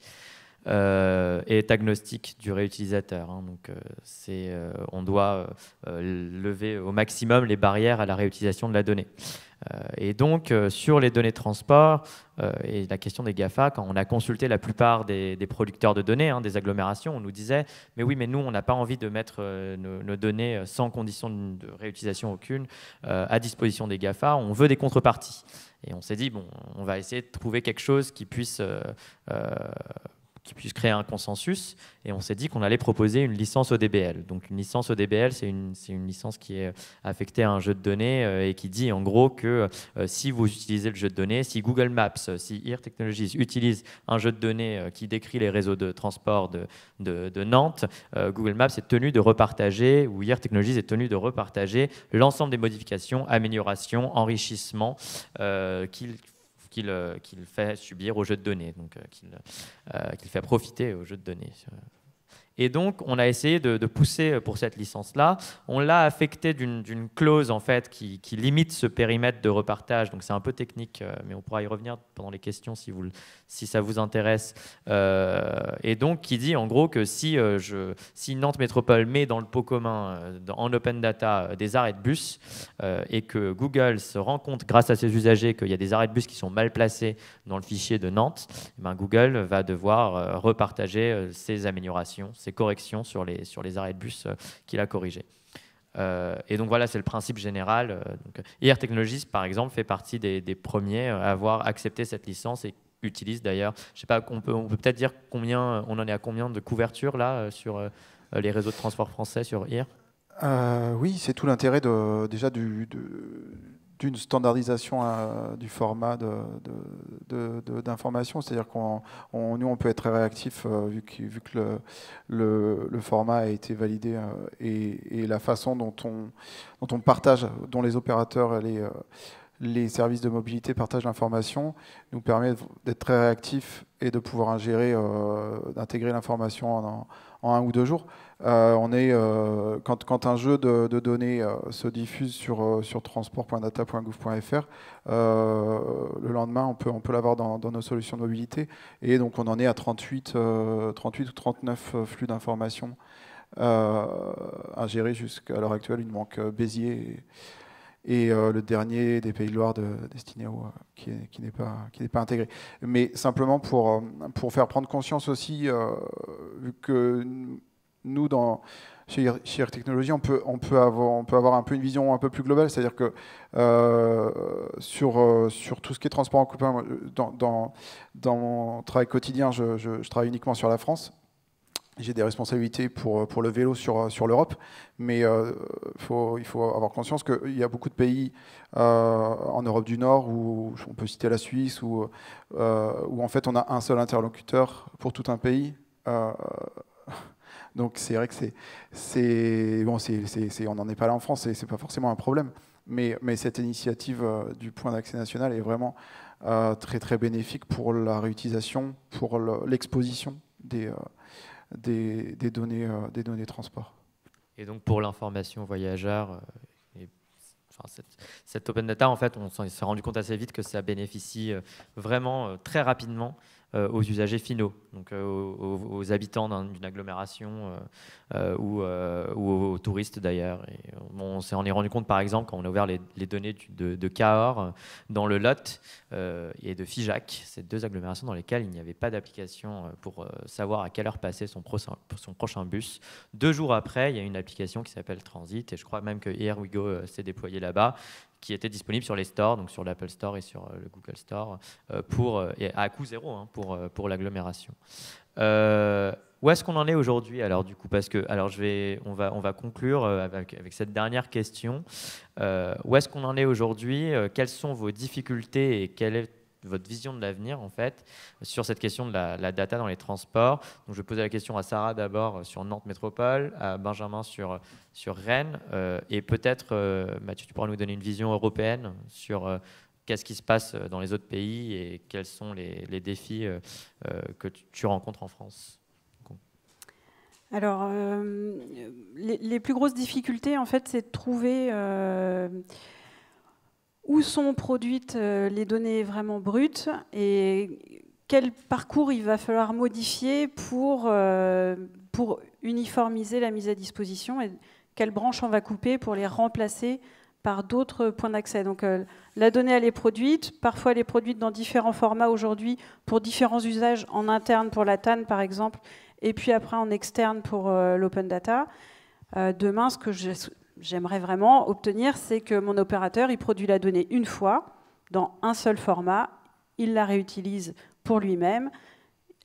euh, est agnostique du réutilisateur. Hein. donc, euh, c'est, euh, on doit lever au maximum les barrières à la réutilisation de la donnée. et donc, sur les données de transport et la question des GAFA, quand on a consulté la plupart des, producteurs de données, hein, des agglomérations, on nous disait Mais oui, mais nous, on n'a pas envie de mettre nos, données sans condition de réutilisation aucune à disposition des GAFA. On veut des contreparties. Et on s'est dit, bon, on va essayer de trouver quelque chose qui puisse qui puisse créer un consensus. Et on s'est dit qu'on allait proposer une licence ODBL. Donc une licence ODBL, c'est une, licence qui est affectée à un jeu de données euh, et qui dit en gros que euh, si vous utilisez le jeu de données, si Google Maps, euh, si IR Technologies utilise un jeu de données qui décrit les réseaux de transport de, Nantes, Google Maps est tenu de repartager, ou IR Technologies est tenu de repartager l'ensemble des modifications, améliorations, enrichissements qu'il euh, qu'il fait subir au jeu de données, donc euh, euh, qu'il fait profiter au jeu de données. Et donc, on a essayé de, pousser pour cette licence-là. On l'a affectée d'une clause en fait qui, limite ce périmètre de repartage. Donc, c'est un peu technique, euh, mais on pourra y revenir pendant les questions si, vous, si ça vous intéresse. Euh, et donc, qui dit en gros que si, euh, je, si Nantes Métropole met dans le pot commun, en open data, des arrêts de bus, et que Google se rend compte grâce à ses usagers qu'il y a des arrêts de bus qui sont mal placés dans le fichier de Nantes, eh ben, Google va devoir repartager ces améliorations, corrections sur les, sur les arrêts de bus euh, qu'il a corrigé euh, et donc voilà, c'est le principe général. Euh, donc, IR Technologies, par exemple, fait partie des, premiers à avoir accepté cette licence et utilise d'ailleurs, je sais pas, on peut, on peut peut-être dire combien, on en est à combien de couverture là sur les réseaux de transport français sur IR Oui, c'est tout l'intérêt déjà du, d'une standardisation euh, du format d'information. C'est-à-dire qu'on nous, on peut être très réactif euh, vu, que, le, format a été validé euh, et, la façon dont on, partage, dont les opérateurs les, les services de mobilité partagent l'information, nous permet d'être très réactifs et de pouvoir intégrer d'intégrer l'information en, un ou deux jours. Euh, on est, euh, quand, un jeu de, données euh, se diffuse sur, sur transport.data.gouv.fr, le lendemain, on peut, on peut l'avoir dans, nos solutions de mobilité. Et donc, on en est à 38, 38 ou 39 flux d'informations à gérer jusqu'à l'heure actuelle. Il manque Béziers et, le dernier des Pays de Loire de, destiné au, qui, n'est pas, qui n'est pas intégré. Mais simplement pour, pour faire prendre conscience aussi, vu que nous, dans, chez, chez Air on peut, on, peut avoir, on peut avoir un peu une vision un peu plus globale, c'est-à-dire que euh, sur, euh, sur tout ce qui est transport en commun, dans, dans, mon travail quotidien, je, je, travaille uniquement sur la France, j'ai des responsabilités pour, pour le vélo sur, sur l'Europe, mais euh, faut, il faut avoir conscience qu'il y a beaucoup de pays en Europe du Nord, où on peut citer la Suisse, où, où en fait on a un seul interlocuteur pour tout un pays, donc c'est vrai que c'est, bon, on n'en est pas là en France, c'est pas forcément un problème. Mais, cette initiative euh, du point d'accès national est vraiment euh, très très bénéfique pour la réutilisation, pour l'exposition des, euh, données, des données transport. Et donc pour l'information voyageur, Enfin, cette, cette, open data, en fait, on s'est rendu compte assez vite que ça bénéficie vraiment très rapidement euh, aux usagers finaux, donc euh, aux, habitants d'une agglomération euh, ou, aux touristes d'ailleurs. On, s'en est rendu compte par exemple quand on a ouvert les, données de, de, Cahors dans le Lot et de Figeac, ces deux agglomérations dans lesquelles il n'y avait pas d'application pour savoir à quelle heure passer son, son prochain bus. Deux jours après, il y a une application qui s'appelle Transit et je crois même que Here We Go s'est déployée là-bas qui était disponible sur les stores, donc sur l'Apple Store et sur euh, le Google Store, euh, pour, euh, à coût zéro hein, pour, pour l'agglomération. où est-ce qu'on en est aujourd'hui alors du coup parce que alors je vais on va on va conclure avec, cette dernière question où est-ce qu'on en est aujourd'hui quelles sont vos difficultés et quelle est votre vision de l'avenir en fait sur cette question de la, data dans les transports. Donc je vais poser la question à Sarah d'abord euh, sur Nantes Métropole, à Benjamin sur, sur Rennes euh, et peut-être euh, Mathieu tu pourras nous donner une vision européenne sur qu'est-ce qui se passe dans les autres pays et quels sont les, défis que tu, rencontres en France. Alors, les, plus grosses difficultés, en fait, c'est de trouver où sont produites euh, les données vraiment brutes et quel parcours il va falloir modifier pour, euh, pour uniformiser la mise à disposition et quelles branches on va couper pour les remplacer par d'autres points d'accès. Donc euh, la donnée, elle est produite. Parfois, elle est produite dans différents formats aujourd'hui pour différents usages en interne pour la TAN, par exemple, et puis après en externe pour l'open data. demain, ce que je j'aimerais vraiment obtenir, c'est que mon opérateur, il produit la donnée une fois, dans un seul format, il la réutilise pour lui-même.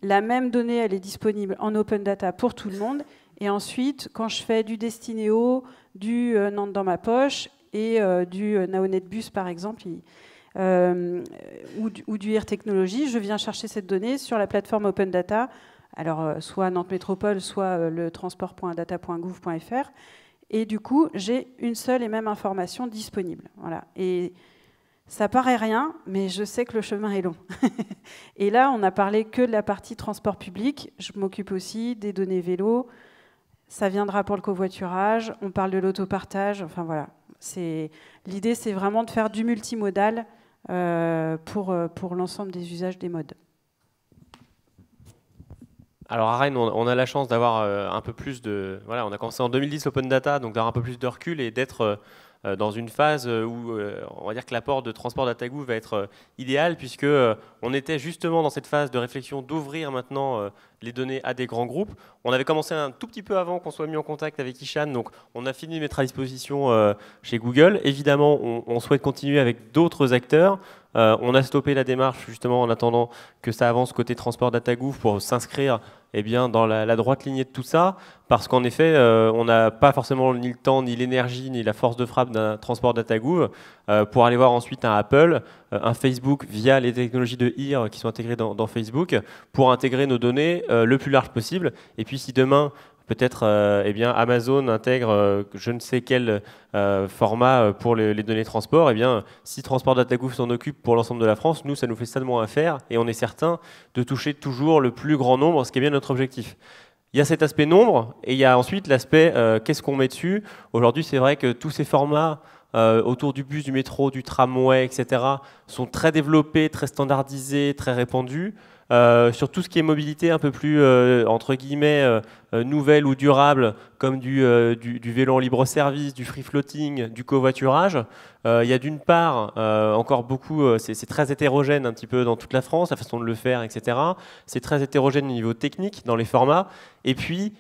La même donnée, elle est disponible en open data pour tout le monde. Et ensuite, quand je fais du Destinéo, du euh, Nantes dans ma poche et euh, du euh, NaoNetBus, par exemple, ou, du, Air Technology, je viens chercher cette donnée sur la plateforme open data alors soit Nantes Métropole, soit le transport.data.gouv.fr. Et du coup, j'ai une seule et même information disponible. Voilà. Et ça paraît rien, mais je sais que le chemin est long. et là, on a parlé que de la partie transport public. Je m'occupe aussi des données vélo. Ça viendra pour le covoiturage. On parle de l'autopartage. Enfin voilà. L'idée, c'est vraiment de faire du multimodal euh, euh, pour l'ensemble des usages des modes. Alors à Rennes, on, a la chance d'avoir euh, un peu plus de... Voilà, on a commencé en 2010 l'open data, donc d'avoir un peu plus de recul et d'être euh, euh, dans une phase où on va dire que l'apport de Transport d'Atagou va être idéal puisque on était justement dans cette phase de réflexion d'ouvrir maintenant les données à des grands groupes. On avait commencé un tout petit peu avant qu'on soit mis en contact avec Ishan, donc on a fini de mettre à disposition chez Google. Évidemment, on souhaite continuer avec d'autres acteurs. Euh, on a stoppé la démarche justement en attendant que ça avance côté transport d'Atagouf pour s'inscrire eh bien, dans la, droite lignée de tout ça, parce qu'en effet, euh, on n'a pas forcément ni le temps, ni l'énergie, ni la force de frappe d'un transport d'Atagouf euh, pour aller voir ensuite un Apple, un Facebook via les technologies de IR qui sont intégrées dans, dans Facebook, pour intégrer nos données le plus large possible. Et puis si demain, Peut-être euh, eh bien, Amazon intègre euh, je ne sais quel euh, format pour les, données transport. Eh bien, si Transport Goof s'en occupe pour l'ensemble de la France, nous, ça nous fait moins à faire et on est certain de toucher toujours le plus grand nombre, ce qui est bien notre objectif. Il y a cet aspect nombre et il y a ensuite l'aspect qu'est-ce qu'on met dessus. Aujourd'hui, c'est vrai que tous ces formats autour du bus, du métro, du tramway, etc., sont très développés, très standardisés, très répandus. Euh, sur tout ce qui est mobilité un peu plus, euh, entre guillemets, euh, nouvelle ou durable, comme du, vélo en libre-service, du free-floating, du covoiturage, il y a d'une part encore beaucoup, c'est très hétérogène un petit peu dans toute la France, la façon de le faire, etc. C'est très hétérogène au niveau technique, dans les formats. Et puis,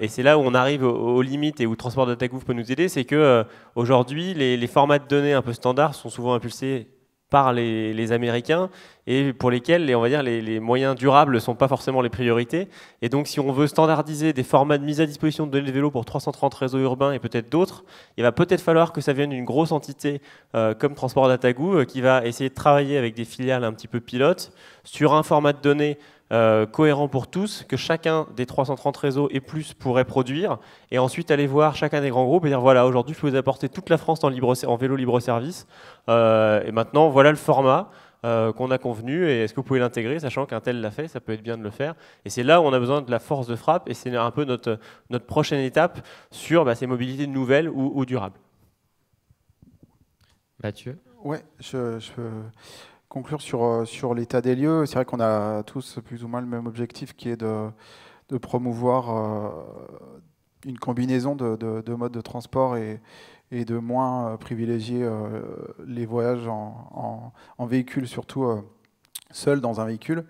et c'est là où on arrive aux, limites et où Transport de peut nous aider, c'est que aujourd'hui les, les, formats de données un peu standards sont souvent impulsés par les, Américains et pour lesquels les, on va dire, les, moyens durables ne sont pas forcément les priorités. Et donc si on veut standardiser des formats de mise à disposition de données de vélo pour 330 réseaux urbains et peut-être d'autres, il va peut-être falloir que ça vienne d'une grosse entité euh, comme Transport Datagoo euh, qui va essayer de travailler avec des filiales un petit peu pilotes sur un format de données euh, cohérent pour tous, que chacun des 330 réseaux et plus pourrait produire, et ensuite aller voir chacun des grands groupes et dire voilà, aujourd'hui je peux vous apporter toute la France en, libre, en vélo libre service, euh, et maintenant voilà le format. Euh, qu'on a convenu et est-ce que vous pouvez l'intégrer, sachant qu'un tel l'a fait, ça peut être bien de le faire. Et c'est là où on a besoin de la force de frappe et c'est un peu notre, notre prochaine étape sur bah, ces mobilités nouvelles ou, durables. Mathieu Ouais, je, je, conclure sur, euh, sur l'état des lieux, c'est vrai qu'on a tous plus ou moins le même objectif qui est de, promouvoir euh, une combinaison de, modes de transport et, de moins euh, privilégier les voyages en, en, véhicule, surtout seul dans un véhicule,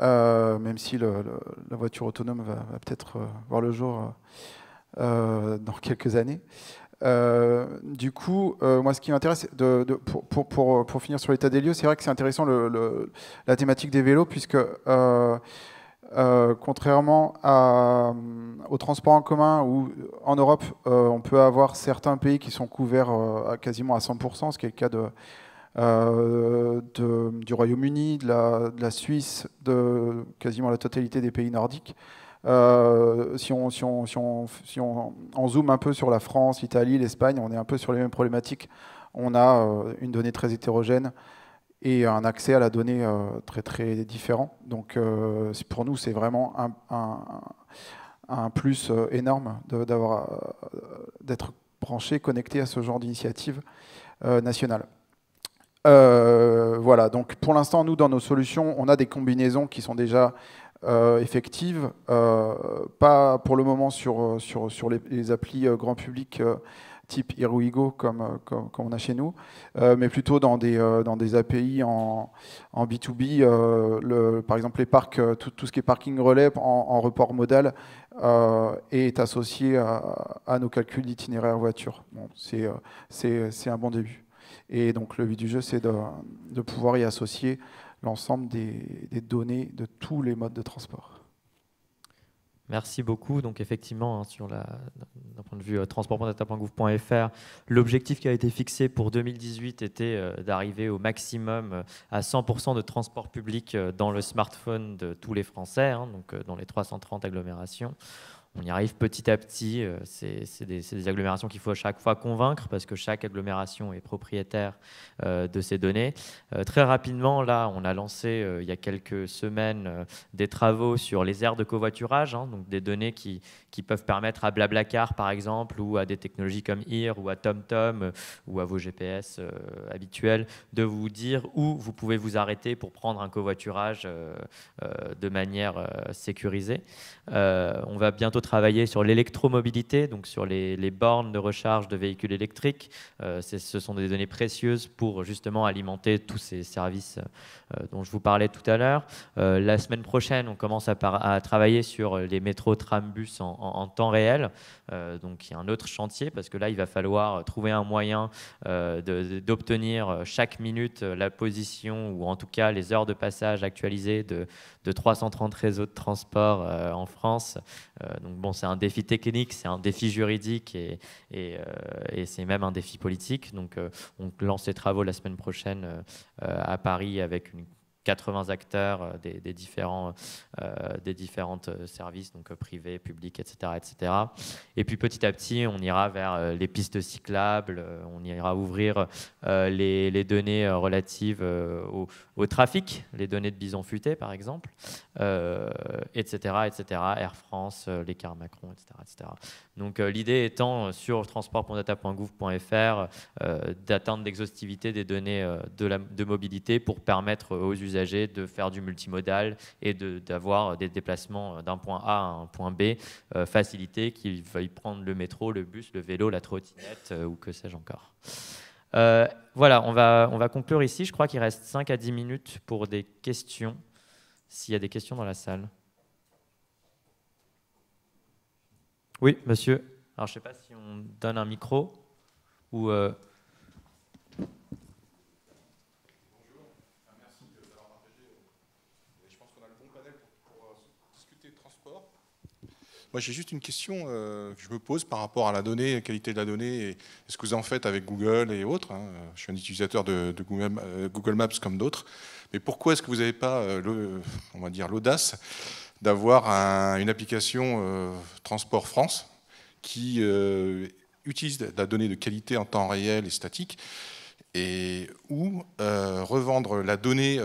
même si la voiture autonome va, peut-être voir le jour dans quelques années. Euh, du coup, euh, moi, ce qui m'intéresse, pour, pour, pour, pour, finir sur l'état des lieux, c'est vrai que c'est intéressant la thématique des vélos, puisque euh, contrairement au transport en commun, où en Europe, on peut avoir certains pays qui sont couverts quasiment à 100%, ce qui est le cas du Royaume-Uni, de la Suisse, de quasiment la totalité des pays nordiques. Euh, si, on, si, on, zoome un peu sur la France, l'Italie, l'Espagne, on est un peu sur les mêmes problématiques. On a euh, une donnée très hétérogène et un accès à la donnée euh, très très différent. Donc pour nous, c'est vraiment un, plus énorme d'être branché, connecté à ce genre d'initiative nationale. voilà, donc pour l'instant, nous, dans nos solutions, on a des combinaisons qui sont déjà euh, effective, euh, pas pour le moment sur, euh, sur, sur les, applis grand public type Iruigo comme, comme, on a chez nous, mais plutôt dans des, dans des API en, en B2B, le, par exemple les parcs, tout, ce qui est parking relais en, report modal est associé à, nos calculs d'itinéraire voiture. Bon, c'est un bon début. Et donc le but du jeu, c'est de, de, pouvoir y associer l'ensemble des, données de tous les modes de transport. Merci beaucoup. Donc effectivement, hein, sur la, d'un point de vue euh, transport.data.gouv.fr, l'objectif qui a été fixé pour 2018 était euh, d'arriver au maximum euh, à 100% de transport public dans le smartphone de tous les Français, hein, donc dans les 330 agglomérations on y arrive petit à petit. Euh, c'est des, agglomérations qu'il faut à chaque fois convaincre parce que chaque agglomération est propriétaire euh, de ces données. Euh, très rapidement, là, on a lancé il y a quelques semaines des travaux sur les aires de covoiturage, hein, donc des données qui, peuvent permettre à Blablacar, par exemple, ou à des technologies comme IR ou à TomTom ou à vos GPS habituels, de vous dire où vous pouvez vous arrêter pour prendre un covoiturage de manière sécurisée. on va bientôt travailler sur l'électromobilité, donc sur les, bornes de recharge de véhicules électriques. Euh, ce sont des données précieuses pour justement alimenter tous ces services euh, dont je vous parlais tout à l'heure. Euh, la semaine prochaine, on commence à, travailler sur les métros, trambus bus en temps réel. Euh, donc il y a un autre chantier parce que là, il va falloir trouver un moyen euh, d'obtenir euh, chaque minute la position ou en tout cas les heures de passage actualisées de, 330 réseaux de transport en France. donc bon, c'est un défi technique, c'est un défi juridique et, et c'est même un défi politique. Donc on lance les travaux la semaine prochaine à Paris avec une 80 acteurs euh, des, différents, euh, des différentes euh, services, donc privés, publics, etc., etc. Et puis petit à petit, on ira vers les pistes cyclables, on ira ouvrir les, données relatives au, trafic, les données de bison futé, par exemple, etc., etc., Air France, l'écart Macron, etc., Donc l'idée étant sur transport.data.gouv.fr d'atteindre l'exhaustivité des données de, de mobilité pour permettre aux usagers de faire du multimodal et d'avoir des déplacements d'un point A à un point B euh, facilités, qu'ils veuillent prendre le métro, le bus, le vélo, la trottinette euh, ou que sais-je encore. Euh, voilà, on va, on va conclure ici. Je crois qu'il reste 5 à 10 minutes pour des questions, s'il y a des questions dans la salle. Oui, monsieur. Alors, je ne sais pas si on donne un micro ou... Moi, j'ai juste une question euh, que je me pose par rapport à la donnée, qualité de la donnée, et, ce que vous en faites avec Google et autres. Hein. Je suis un utilisateur de, euh, Google, Maps comme d'autres. Mais pourquoi est-ce que vous n'avez pas, euh, on va dire, l'audace d'avoir une application Transport France qui utilise la donnée de qualité en temps réel et statique, et ou revendre la donnée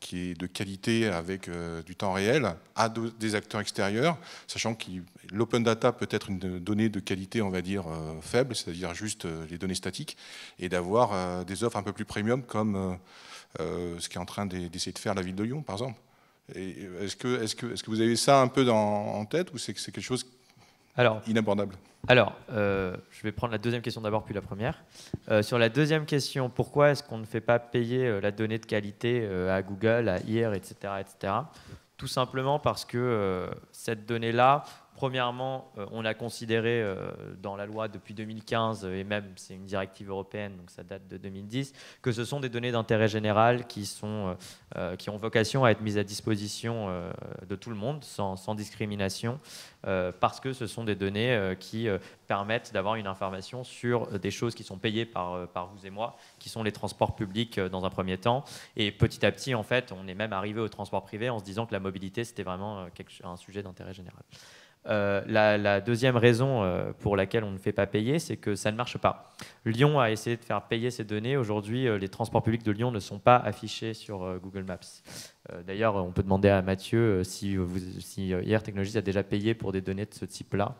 qui est de qualité avec euh, du temps réel à des acteurs extérieurs, sachant que l'open data peut être une donnée de qualité, on va dire, euh, faible, c'est-à-dire juste euh, les données statiques, et d'avoir des offres un peu plus premium comme ce qu'est en train d'essayer de faire la ville de Lyon, par exemple. Est-ce que, vous avez ça un peu dans, en tête ou c'est quelque chose alors, inabordable alors, euh, je vais prendre la deuxième question d'abord, puis la première. Euh, sur la deuxième question, pourquoi est-ce qu'on ne fait pas payer euh, la donnée de qualité à Google, à IR, etc., etc. Tout simplement parce que cette donnée-là, Premièrement, euh, on a considéré euh, dans la loi depuis 2015, et même c'est une directive européenne, donc ça date de 2010, que ce sont des données d'intérêt général qui, sont, euh, ont vocation à être mises à disposition de tout le monde, sans, discrimination, parce que ce sont des données qui permettent d'avoir une information sur des choses qui sont payées par, par vous et moi, qui sont les transports publics dans un premier temps. Et petit à petit, en fait, on est même arrivé au transport privé en se disant que la mobilité, c'était vraiment un sujet d'intérêt général. Euh, la, deuxième raison euh, pour laquelle on ne fait pas payer, c'est que ça ne marche pas. Lyon a essayé de faire payer ces données. Aujourd'hui, euh, les transports publics de Lyon ne sont pas affichés sur Google Maps. D'ailleurs, on peut demander à Mathieu si, vous, IR Technologies a déjà payé pour des données de ce type-là.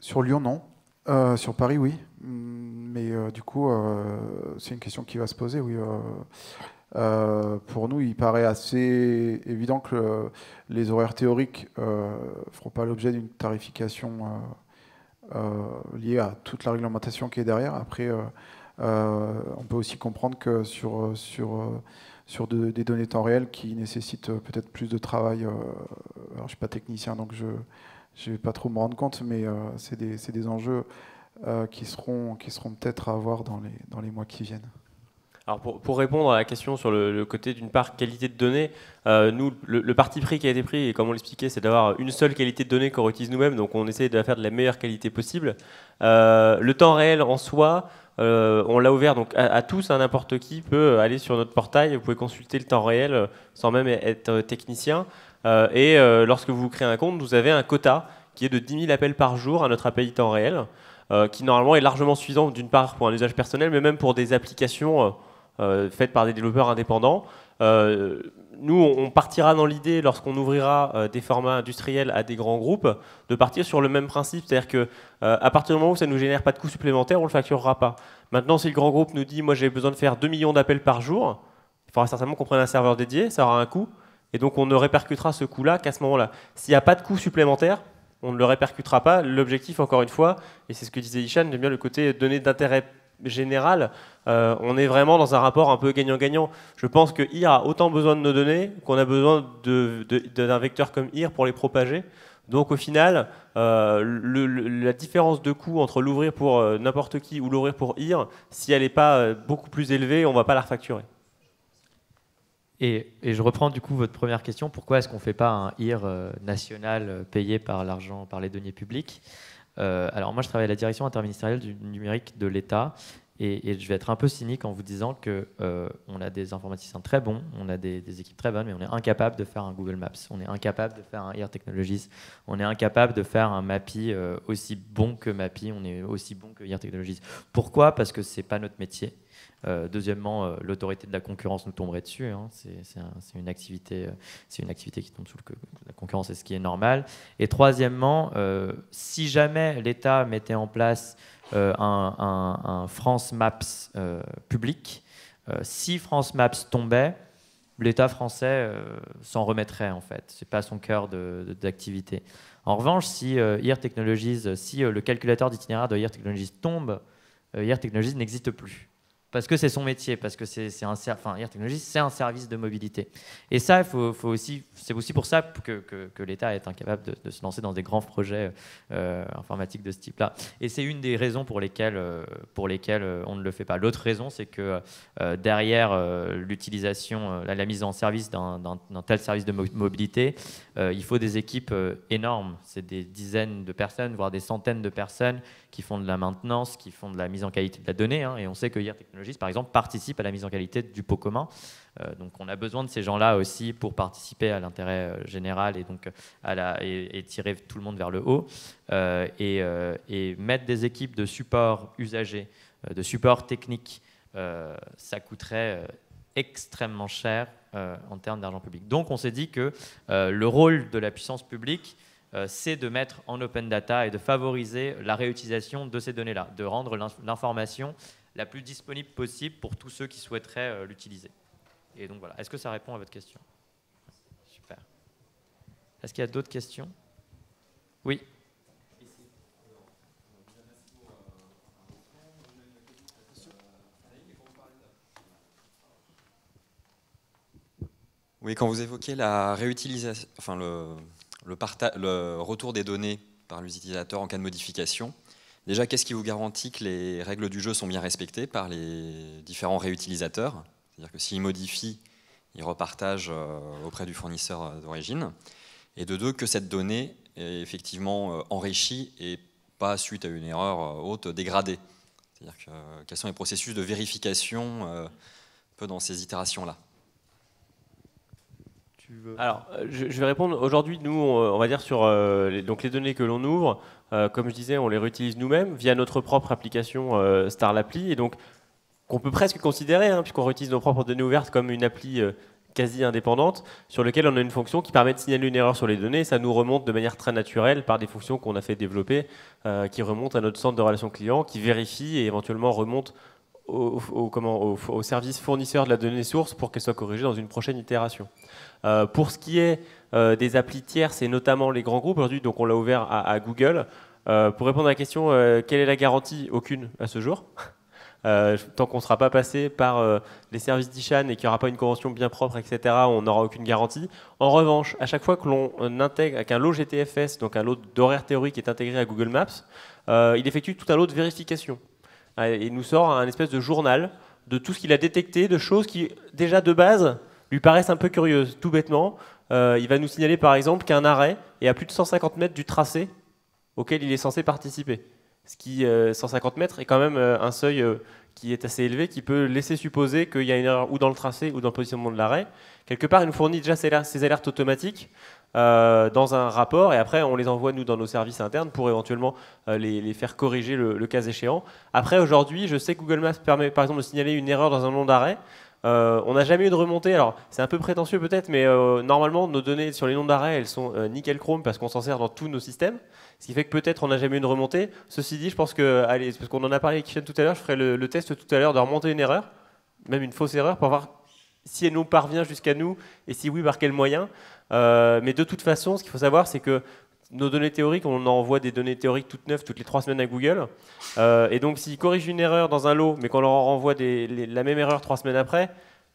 Sur Lyon, non. sur Paris, oui. Mm, mais du coup, c'est une question qui va se poser, oui. Euh, pour nous, il paraît assez évident que les horaires théoriques ne euh, feront pas l'objet d'une tarification euh, liée à toute la réglementation qui est derrière. Après, on peut aussi comprendre que sur, des données temps réel qui nécessitent peut-être plus de travail, alors je ne suis pas technicien, donc je ne vais pas trop me rendre compte, mais c'est des, des, enjeux qui seront, qui seront peut-être à avoir dans les, dans les mois qui viennent. Alors pour, pour, répondre à la question sur le, côté d'une part qualité de données, euh, nous le, parti pris qui a été pris et comme on l'expliquait, c'est d'avoir une seule qualité de données qu'on utilise nous-mêmes, donc on essaie de la faire de la meilleure qualité possible. Euh, le temps réel en soi, euh, on l'a ouvert donc à, à hein, n'importe qui peut aller sur notre portail, vous pouvez consulter le temps réel sans même être technicien. et lorsque vous créez un compte, vous avez un quota qui est de 10 000 appels par jour à notre API temps réel, qui normalement est largement suffisant d'une part pour un usage personnel, mais même pour des applications euh, faites par des développeurs indépendants. Euh, nous, on partira dans l'idée, lorsqu'on ouvrira euh, des formats industriels à des grands groupes, de partir sur le même principe, c'est-à-dire que à partir du moment où ça ne nous génère pas de coûts supplémentaires, on ne le facturera pas. Maintenant, si le grand groupe nous dit, moi j'ai besoin de faire 2 millions d'appels par jour, il faudra certainement qu'on prenne un serveur dédié, ça aura un coût, et donc on ne répercutera ce coût-là qu'à ce moment-là. S'il n'y a pas de coût supplémentaire, on ne le répercutera pas. L'objectif, encore une fois, et c'est ce que disait Ishan, j'aime bien le côté donner d'intérêt général, euh, on est vraiment dans un rapport un peu gagnant-gagnant. Je pense que IR a autant besoin de nos données qu'on a besoin d'un vecteur comme IR pour les propager. Donc au final, euh, la différence de coût entre l'ouvrir pour euh, n'importe qui ou l'ouvrir pour IR, si elle n'est pas beaucoup plus élevée, on ne va pas la refacturer. Et, je reprends du coup votre première question, pourquoi est-ce qu'on ne fait pas un IR national payé par l'argent, par les deniers publics euh, alors moi, je travaille à la direction interministérielle du numérique de l'État et, je vais être un peu cynique en vous disant que euh, on a des informaticiens très bons, on a des, équipes très bonnes, mais on est incapable de faire un Google Maps, on est incapable de faire un Air Technologies, on est incapable de faire un Mappy euh, aussi bon que Mappy, on est aussi bon que Air Technologies. Pourquoi Parce que c'est pas notre métier. Euh, deuxièmement, euh, l'autorité de la concurrence nous tomberait dessus. Hein. C'est une, activité, euh, une activité qui tombe sous le la concurrence, et ce qui est normal. Et troisièmement, si jamais l'État mettait en place un, France Maps public, si France Maps tombait, l'État français s'en remettrait en fait. C'est pas son cœur d'activité. En revanche, si Technologies, si le calculateur d'itinéraire de IR Technologies tombe, IR Technologies n'existe plus parce que c'est son métier, parce que c'est un, enfin, c'est un service de mobilité. Et ça, faut, faut aussi, c'est aussi pour ça que, que, l'État est incapable de, se lancer dans des grands projets euh, informatiques de ce type-là. Et c'est une des raisons pour lesquelles, euh, pour lesquelles euh, on ne le fait pas. L'autre raison, c'est que derrière l'utilisation, la, la, mise en service d'un tel service de mobilité, il faut des équipes énormes. C'est des dizaines de personnes, voire des centaines de personnes qui font de la maintenance, qui font de la mise en qualité de la donnée. Hein, et on sait que hier Technologies, par exemple, participe à la mise en qualité du pot commun. Euh, donc on a besoin de ces gens-là aussi pour participer à l'intérêt euh, général et donc euh, à la, et, tirer tout le monde vers le haut. et, mettre des équipes de support usagers, de support technique, ça coûterait extrêmement cher en termes d'argent public. Donc on s'est dit que le rôle de la puissance publique, euh, c'est de mettre en open data et de favoriser la réutilisation de ces données-là, de rendre l'information la plus disponible possible pour tous ceux qui souhaiteraient euh, l'utiliser. Et donc voilà, est-ce que ça répond à votre question Super. Est-ce qu'il y a d'autres questions Oui Oui, quand vous évoquez la réutilisation, enfin le, le, retour des données par l'utilisateur en cas de modification. Déjà, qu'est-ce qui vous garantit que les règles du jeu sont bien respectées par les différents réutilisateurs C'est-à-dire que s'ils modifient, ils repartagent euh, auprès du fournisseur euh, d'origine. Et de deux, que cette donnée est effectivement euh, enrichie et pas, suite à une erreur haute, dégradée. C'est-à-dire que, quels sont les processus de vérification peu dans ces itérations-là alors, euh, je, vais répondre. Aujourd'hui, nous, on, va dire sur euh, les, donc les données que l'on ouvre, euh, comme je disais, on les réutilise nous-mêmes via notre propre application Starl'Appli, Star l'appli, et donc qu'on peut presque considérer, hein, puisqu'on réutilise nos propres données ouvertes comme une appli quasi indépendante, sur lequel on a une fonction qui permet de signaler une erreur sur les données. Ça nous remonte de manière très naturelle par des fonctions qu'on a fait développer, qui remontent à notre centre de relations clients, qui vérifient et éventuellement remontent au, comment, au, service fournisseur de la donnée source pour qu'elle soit corrigée dans une prochaine itération. Euh, pour ce qui est euh, des applis tiers, c'est notamment les grands groupes aujourd'hui, donc on l'a ouvert à, Google. Euh, pour répondre à la question, quelle est la garantie Aucune à ce jour. tant qu'on ne sera pas passé par les services d'Ishan et qu'il n'y aura pas une convention bien propre, etc., on n'aura aucune garantie. En revanche, à chaque fois que l'on intègre un lot GTFS, donc un lot d'horaire théorique est intégré à Google Maps, il effectue tout un lot de vérifications. Euh, il nous sort un espèce de journal de tout ce qu'il a détecté, de choses qui, déjà de base, lui paraissent un peu curieuses, tout bêtement. Euh, il va nous signaler par exemple qu'un arrêt est à plus de 150 mètres du tracé auquel il est censé participer. Ce qui, 150 euh, mètres, est quand même un seuil qui est assez élevé, qui peut laisser supposer qu'il y a une erreur ou dans le tracé ou dans le positionnement de l'arrêt. Quelque part, il nous fournit déjà ces alertes automatiques euh, dans un rapport et après on les envoie nous dans nos services internes pour éventuellement euh, les, faire corriger le, cas échéant. Après aujourd'hui, je sais que Google Maps permet par exemple de signaler une erreur dans un nom d'arrêt. Euh, on n'a jamais eu de remontée, alors c'est un peu prétentieux peut-être, mais normalement nos données sur les noms d'arrêt elles sont nickel chrome parce qu'on s'en sert dans tous nos systèmes, ce qui fait que peut-être on n'a jamais eu de remontée. Ceci dit, je pense que, allez, parce qu'on en a parlé avec Kishan tout à l'heure, je ferai le test tout à l'heure de remonter une erreur, même une fausse erreur, pour voir si elle nous parvient jusqu'à nous, et si oui, par quel moyen euh, mais de toute façon, ce qu'il faut savoir, c'est que nos données théoriques, on envoie des données théoriques toutes neuves toutes les trois semaines à Google. Euh, et donc, s'ils corrigent une erreur dans un lot, mais qu'on leur renvoie la même erreur trois semaines après,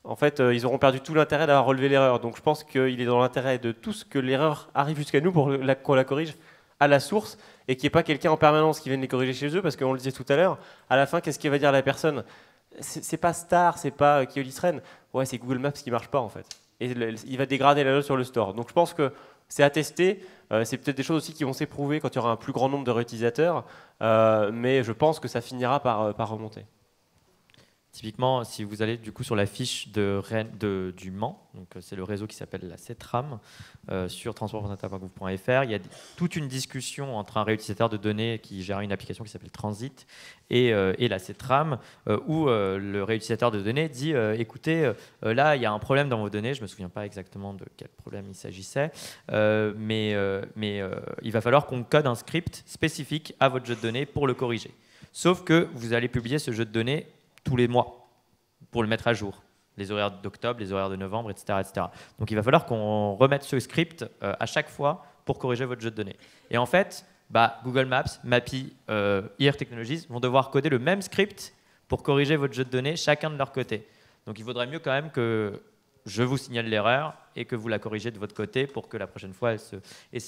en fait, euh, ils auront perdu tout l'intérêt d'avoir relevé l'erreur. Donc, je pense qu'il est dans l'intérêt de tous que l'erreur arrive jusqu'à nous pour qu'on la corrige à la source et qu'il n'y ait pas quelqu'un en permanence qui vienne les corriger chez eux, parce qu'on le disait tout à l'heure, à la fin, qu'est-ce qu'il va dire la personne c'est pas Star, c'est pas euh, Keolisren. Ouais, c'est Google Maps qui marche pas en fait. Et il va dégrader la note sur le store. Donc je pense que c'est à tester. Euh, c'est peut-être des choses aussi qui vont s'éprouver quand il y aura un plus grand nombre de réutilisateurs. Euh, mais je pense que ça finira par remonter. Typiquement, si vous allez du coup sur la fiche de, du Mans, euh, c'est le réseau qui s'appelle la CETRAM, euh, sur transport.interpagouv.fr, il y a toute une discussion entre un réutilisateur de données qui gère une application qui s'appelle Transit et, euh, la CETRAM, où le réutilisateur de données dit écoutez, là il y a un problème dans vos données, je ne me souviens pas exactement de quel problème il s'agissait, mais, mais il va falloir qu'on code un script spécifique à votre jeu de données pour le corriger. Sauf que vous allez publier ce jeu de données tous les mois pour le mettre à jour. Les horaires d'octobre, les horaires de novembre, etc. etc. Donc il va falloir qu'on remette ce script euh, à chaque fois pour corriger votre jeu de données. Et en fait, bah, Google Maps, Mappy, euh, Technologies vont devoir coder le même script pour corriger votre jeu de données chacun de leur côté. Donc il vaudrait mieux quand même que je vous signale l'erreur et que vous la corrigez de votre côté pour que la prochaine fois elle se. Et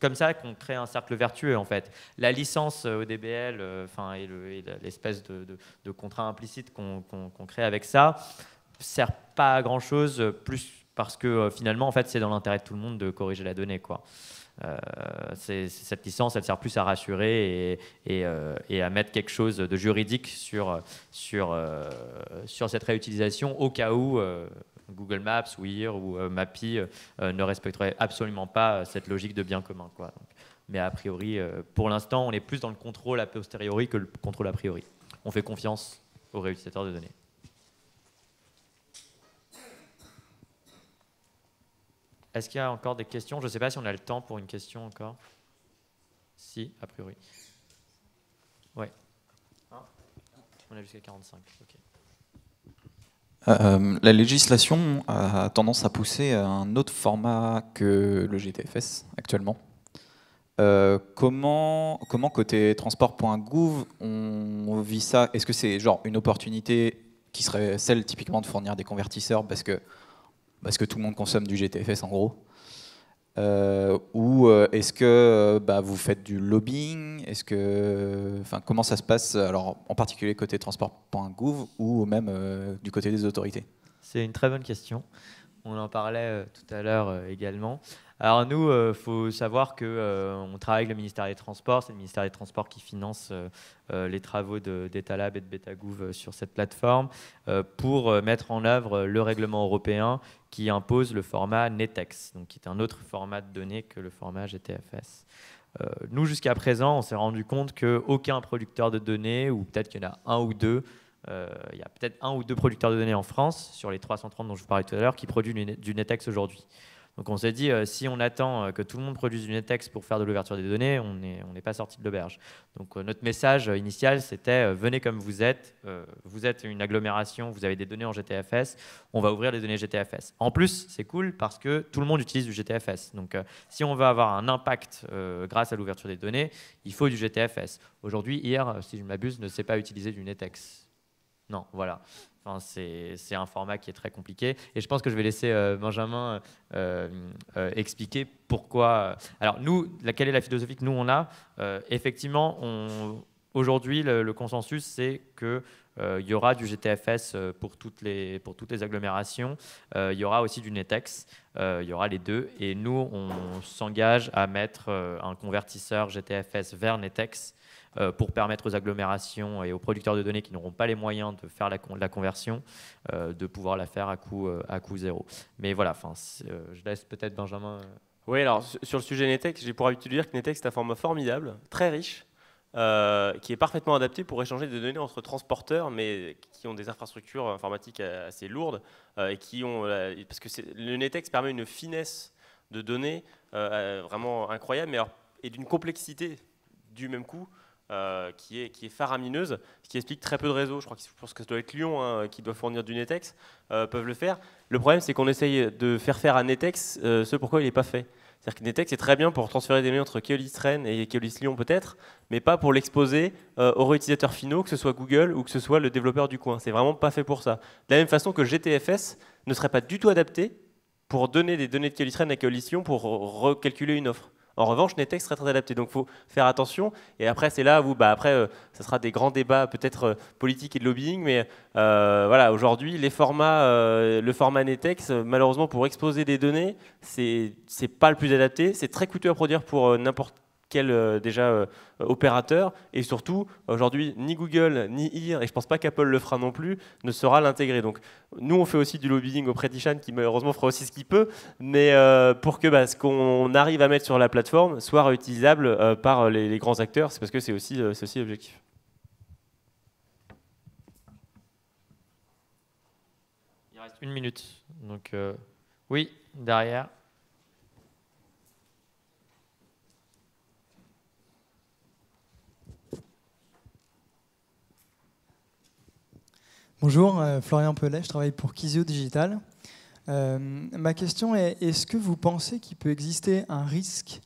comme ça qu'on crée un cercle vertueux en fait. La licence euh, ODBL euh, enfin et l'espèce de, contrat implicite qu'on crée avec ça sert pas à grand chose, plus parce que euh, finalement en fait c'est dans l'intérêt de tout le monde de corriger la donnée quoi. cette licence, elle sert plus à rassurer et, à mettre quelque chose de juridique sur, sur, sur cette réutilisation au cas où Google Maps ou ou euh, Mappy euh, euh, ne respecteraient absolument pas cette logique de bien commun. Quoi. mais a priori, pour l'instant, on est plus dans le contrôle a posteriori que le contrôle a priori. On fait confiance aux réutilisateurs de données. Est-ce qu'il y a encore des questions Je ne sais pas si on a le temps pour une question encore. Si, a priori. Oui. Hein on a jusqu'à 45. Ok. Euh, la législation a tendance à pousser à un autre format que le GTFS actuellement. Euh, comment, comment côté transport.gouv on vit ça Est-ce que c'est genre une opportunité qui serait celle typiquement de fournir des convertisseurs parce que, parce que tout le monde consomme du GTFS en gros euh, ou euh, est-ce que euh, bah, vous faites du lobbying Est-ce que, enfin, comment ça se passe Alors, en particulier côté transport.gouv ou même du côté des autorités. C'est une très bonne question. On en parlait tout à l'heure également. Alors nous, il euh, faut savoir qu'on euh, travaille avec le ministère des Transports. C'est le ministère des Transports qui finance euh, les travaux d'Etalab et de Betagouv sur cette plateforme pour mettre en œuvre le règlement européen qui impose le format NETEX, donc qui est un autre format de données que le format GTFS. nous, jusqu'à présent, on s'est rendu compte qu'aucun producteur de données, ou peut-être qu'il y en a un ou deux, il y a peut-être un ou deux producteurs de données en France, sur les 330 dont je vous parlais tout à l'heure, qui produisent du Netex aujourd'hui. Donc on s'est dit, euh, si on attend euh, que tout le monde produise du Netex pour faire de l'ouverture des données, on n'est pas sorti de l'auberge. Donc euh, notre message initial, c'était venez comme vous êtes, vous êtes une agglomération, vous avez des données en GTFS, on va ouvrir les données GTFS. En plus, c'est cool parce que tout le monde utilise du GTFS. Donc si on veut avoir un impact grâce à l'ouverture des données, il faut du GTFS. Aujourd'hui, hier, si je m'abuse, ne sait pas utiliser du Netex. Non, voilà c'est un format qui est très compliqué. Et je pense que je vais laisser euh, Benjamin euh, euh, expliquer pourquoi. Alors, nous, la, quelle est la philosophie que nous, on a Effectivement, aujourd'hui, le, consensus, c'est que il y aura du GTFS pour toutes les, pour toutes les agglomérations. il y aura aussi du Netex. il y aura les deux. Et nous, on s'engage à mettre un convertisseur GTFS vers Netex euh, pour permettre aux agglomérations et aux producteurs de données qui n'auront pas les moyens de faire la, conversion euh, de pouvoir la faire à coût, euh, à zéro. Mais voilà, je laisse peut-être Benjamin. Oui, alors sur le sujet Netex, j'ai pour habitude de dire que Netex est un format formidable, très riche, qui est parfaitement adapté pour échanger des données entre transporteurs, mais qui ont des infrastructures informatiques assez lourdes, et qui ont, parce que le Netex permet une finesse de données vraiment incroyable, alors, et d'une complexité du même coup euh, qui, est, qui est faramineuse, ce qui explique très peu de réseaux. Je crois que, je pense que ça doit être Lyon hein, qui doit fournir du Netex, euh, peuvent le faire. Le problème, c'est qu'on essaye de faire faire à Netex euh, ce pourquoi il n'est pas fait. C'est-à-dire que Netex est très bien pour transférer des données entre Keolis Rennes et Keolis Lyon peut-être, mais pas pour l'exposer aux réutilisateurs finaux, que ce soit Google ou que ce soit le développeur du coin. C'est vraiment pas fait pour ça. De la même façon que GTFS ne serait pas du tout adapté pour donner des données de Keolis Rennes à Keolis Lyon pour recalculer une offre. En revanche, Netex serait très adapté. Donc, il faut faire attention. Et après, c'est là où, bah, après, ce euh, ça sera des grands débats, peut-être euh, politiques et de lobbying. Mais euh, voilà, aujourd'hui, les formats, le format Netex, malheureusement, pour exposer des données, c'est pas le plus adapté. C'est très coûteux à produire pour n'importe quel euh, déjà euh, opérateur. Et surtout, aujourd'hui, ni Google, ni IR, et je pense pas qu'Apple le fera non plus, ne sera l'intégrer. Donc nous, on fait aussi du lobbying auprès d'Ishan, qui malheureusement fera aussi ce qu'il peut, mais euh, pour que bah, ce qu'on arrive à mettre sur la plateforme soit réutilisable par les, grands acteurs, c'est parce que c'est aussi, aussi reste une minute. Donc, oui, derrière. Bonjour, euh, Florian Pellet, je travaille pour Kizio Digital. Euh, ma question est est-ce que vous pensez qu'il peut exister un risque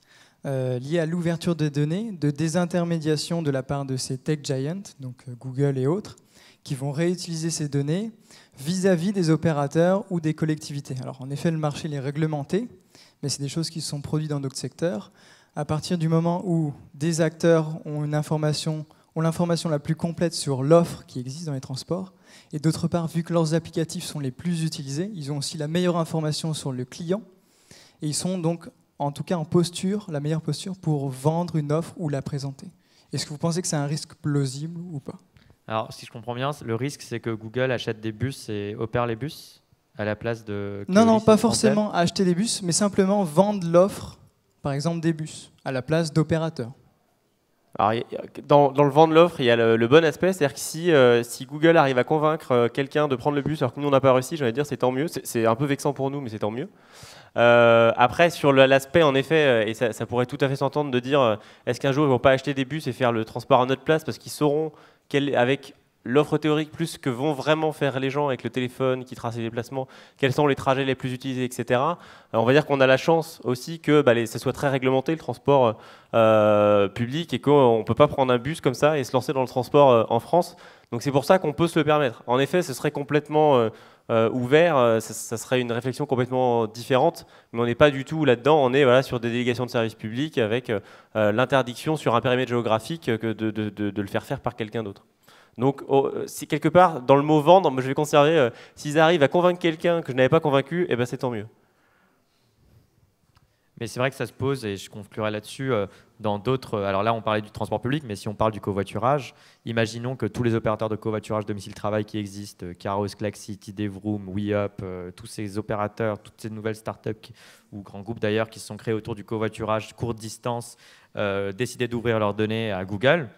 euh, lié à l'ouverture des données, de désintermédiation de la part de ces tech giants, donc Google et autres, qui vont réutiliser ces données vis-à-vis des opérateurs ou des collectivités Alors, en effet, le marché les réglementé, mais c'est des choses qui se sont produites dans d'autres secteurs. À partir du moment où des acteurs ont l'information la plus complète sur l'offre qui existe dans les transports, et d'autre part, vu que leurs applicatifs sont les plus utilisés, ils ont aussi la meilleure information sur le client. Et ils sont donc, en tout cas, en posture, la meilleure posture pour vendre une offre ou la présenter. Est-ce que vous pensez que c'est un risque plausible ou pas Alors, si je comprends bien, le risque, c'est que Google achète des bus et opère les bus à la place de... Non, non, pas forcément acheter des bus, mais simplement vendre l'offre, par exemple, des bus, à la place d'opérateurs dans, le vent de l'offre, il y a le, bon aspect, c'est-à-dire que si, euh, Google arrive à convaincre euh, quelqu'un de prendre le bus alors que nous, on n'a pas réussi, j'allais dire, c'est tant mieux. C'est un peu vexant pour nous, mais c'est tant mieux. Euh, après, sur l'aspect, en effet, et ça, pourrait tout à fait s'entendre de dire, est-ce qu'un jour, ils vont pas acheter des bus et faire le transport à notre place parce qu'ils sauront quelle avec l'offre théorique plus que vont vraiment faire les gens avec le téléphone qui trace les déplacements, quels sont les trajets les plus utilisés, etc. Euh, on va dire qu'on a la chance aussi que bah, ça soit très réglementé le transport euh, euh, public et qu'on ne peut pas prendre un bus comme ça et se lancer dans le transport en France. Donc c'est pour ça qu'on peut se le permettre. En effet, ce serait complètement ouvert, ça, serait une réflexion complètement différente, mais on n'est pas du tout là-dedans, on est voilà, sur des délégations de services publics avec l'interdiction sur un périmètre géographique que de, de le faire faire par quelqu'un d'autre. Donc, oh, euh, si quelque part, dans le mot vendre, je vais conserver, euh, s'ils arrivent à convaincre quelqu'un que je n'avais pas convaincu, eh ben, c'est tant mieux. Mais c'est vrai que ça se pose, et je conclurai là-dessus, euh, dans d'autres... Alors là, on parlait du transport public, mais si on parle du covoiturage, imaginons que tous les opérateurs de covoiturage domicile-travail qui existent, euh, Caros, City, Devroom, WeUp, tous ces opérateurs, toutes ces nouvelles startups ou grands groupes d'ailleurs qui se sont créés autour du covoiturage courte distance, décidaient d'ouvrir leurs données à Google,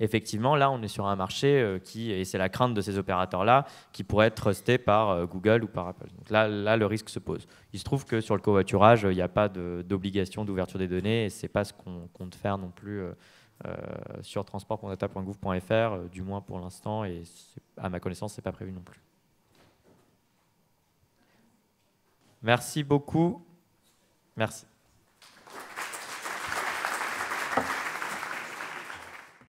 effectivement, là, on est sur un marché euh, qui, et c'est la crainte de ces opérateurs-là, qui pourrait être trustés par euh, Google ou par Apple. Donc là, là, le risque se pose. Il se trouve que sur le covoiturage, il n'y a pas d'obligation d'ouverture des données, et ce n'est pas ce qu'on compte faire non plus euh, sur transport.data.gouv.fr, du moins pour l'instant, et à ma connaissance, c'est pas prévu non plus. Merci beaucoup. Merci.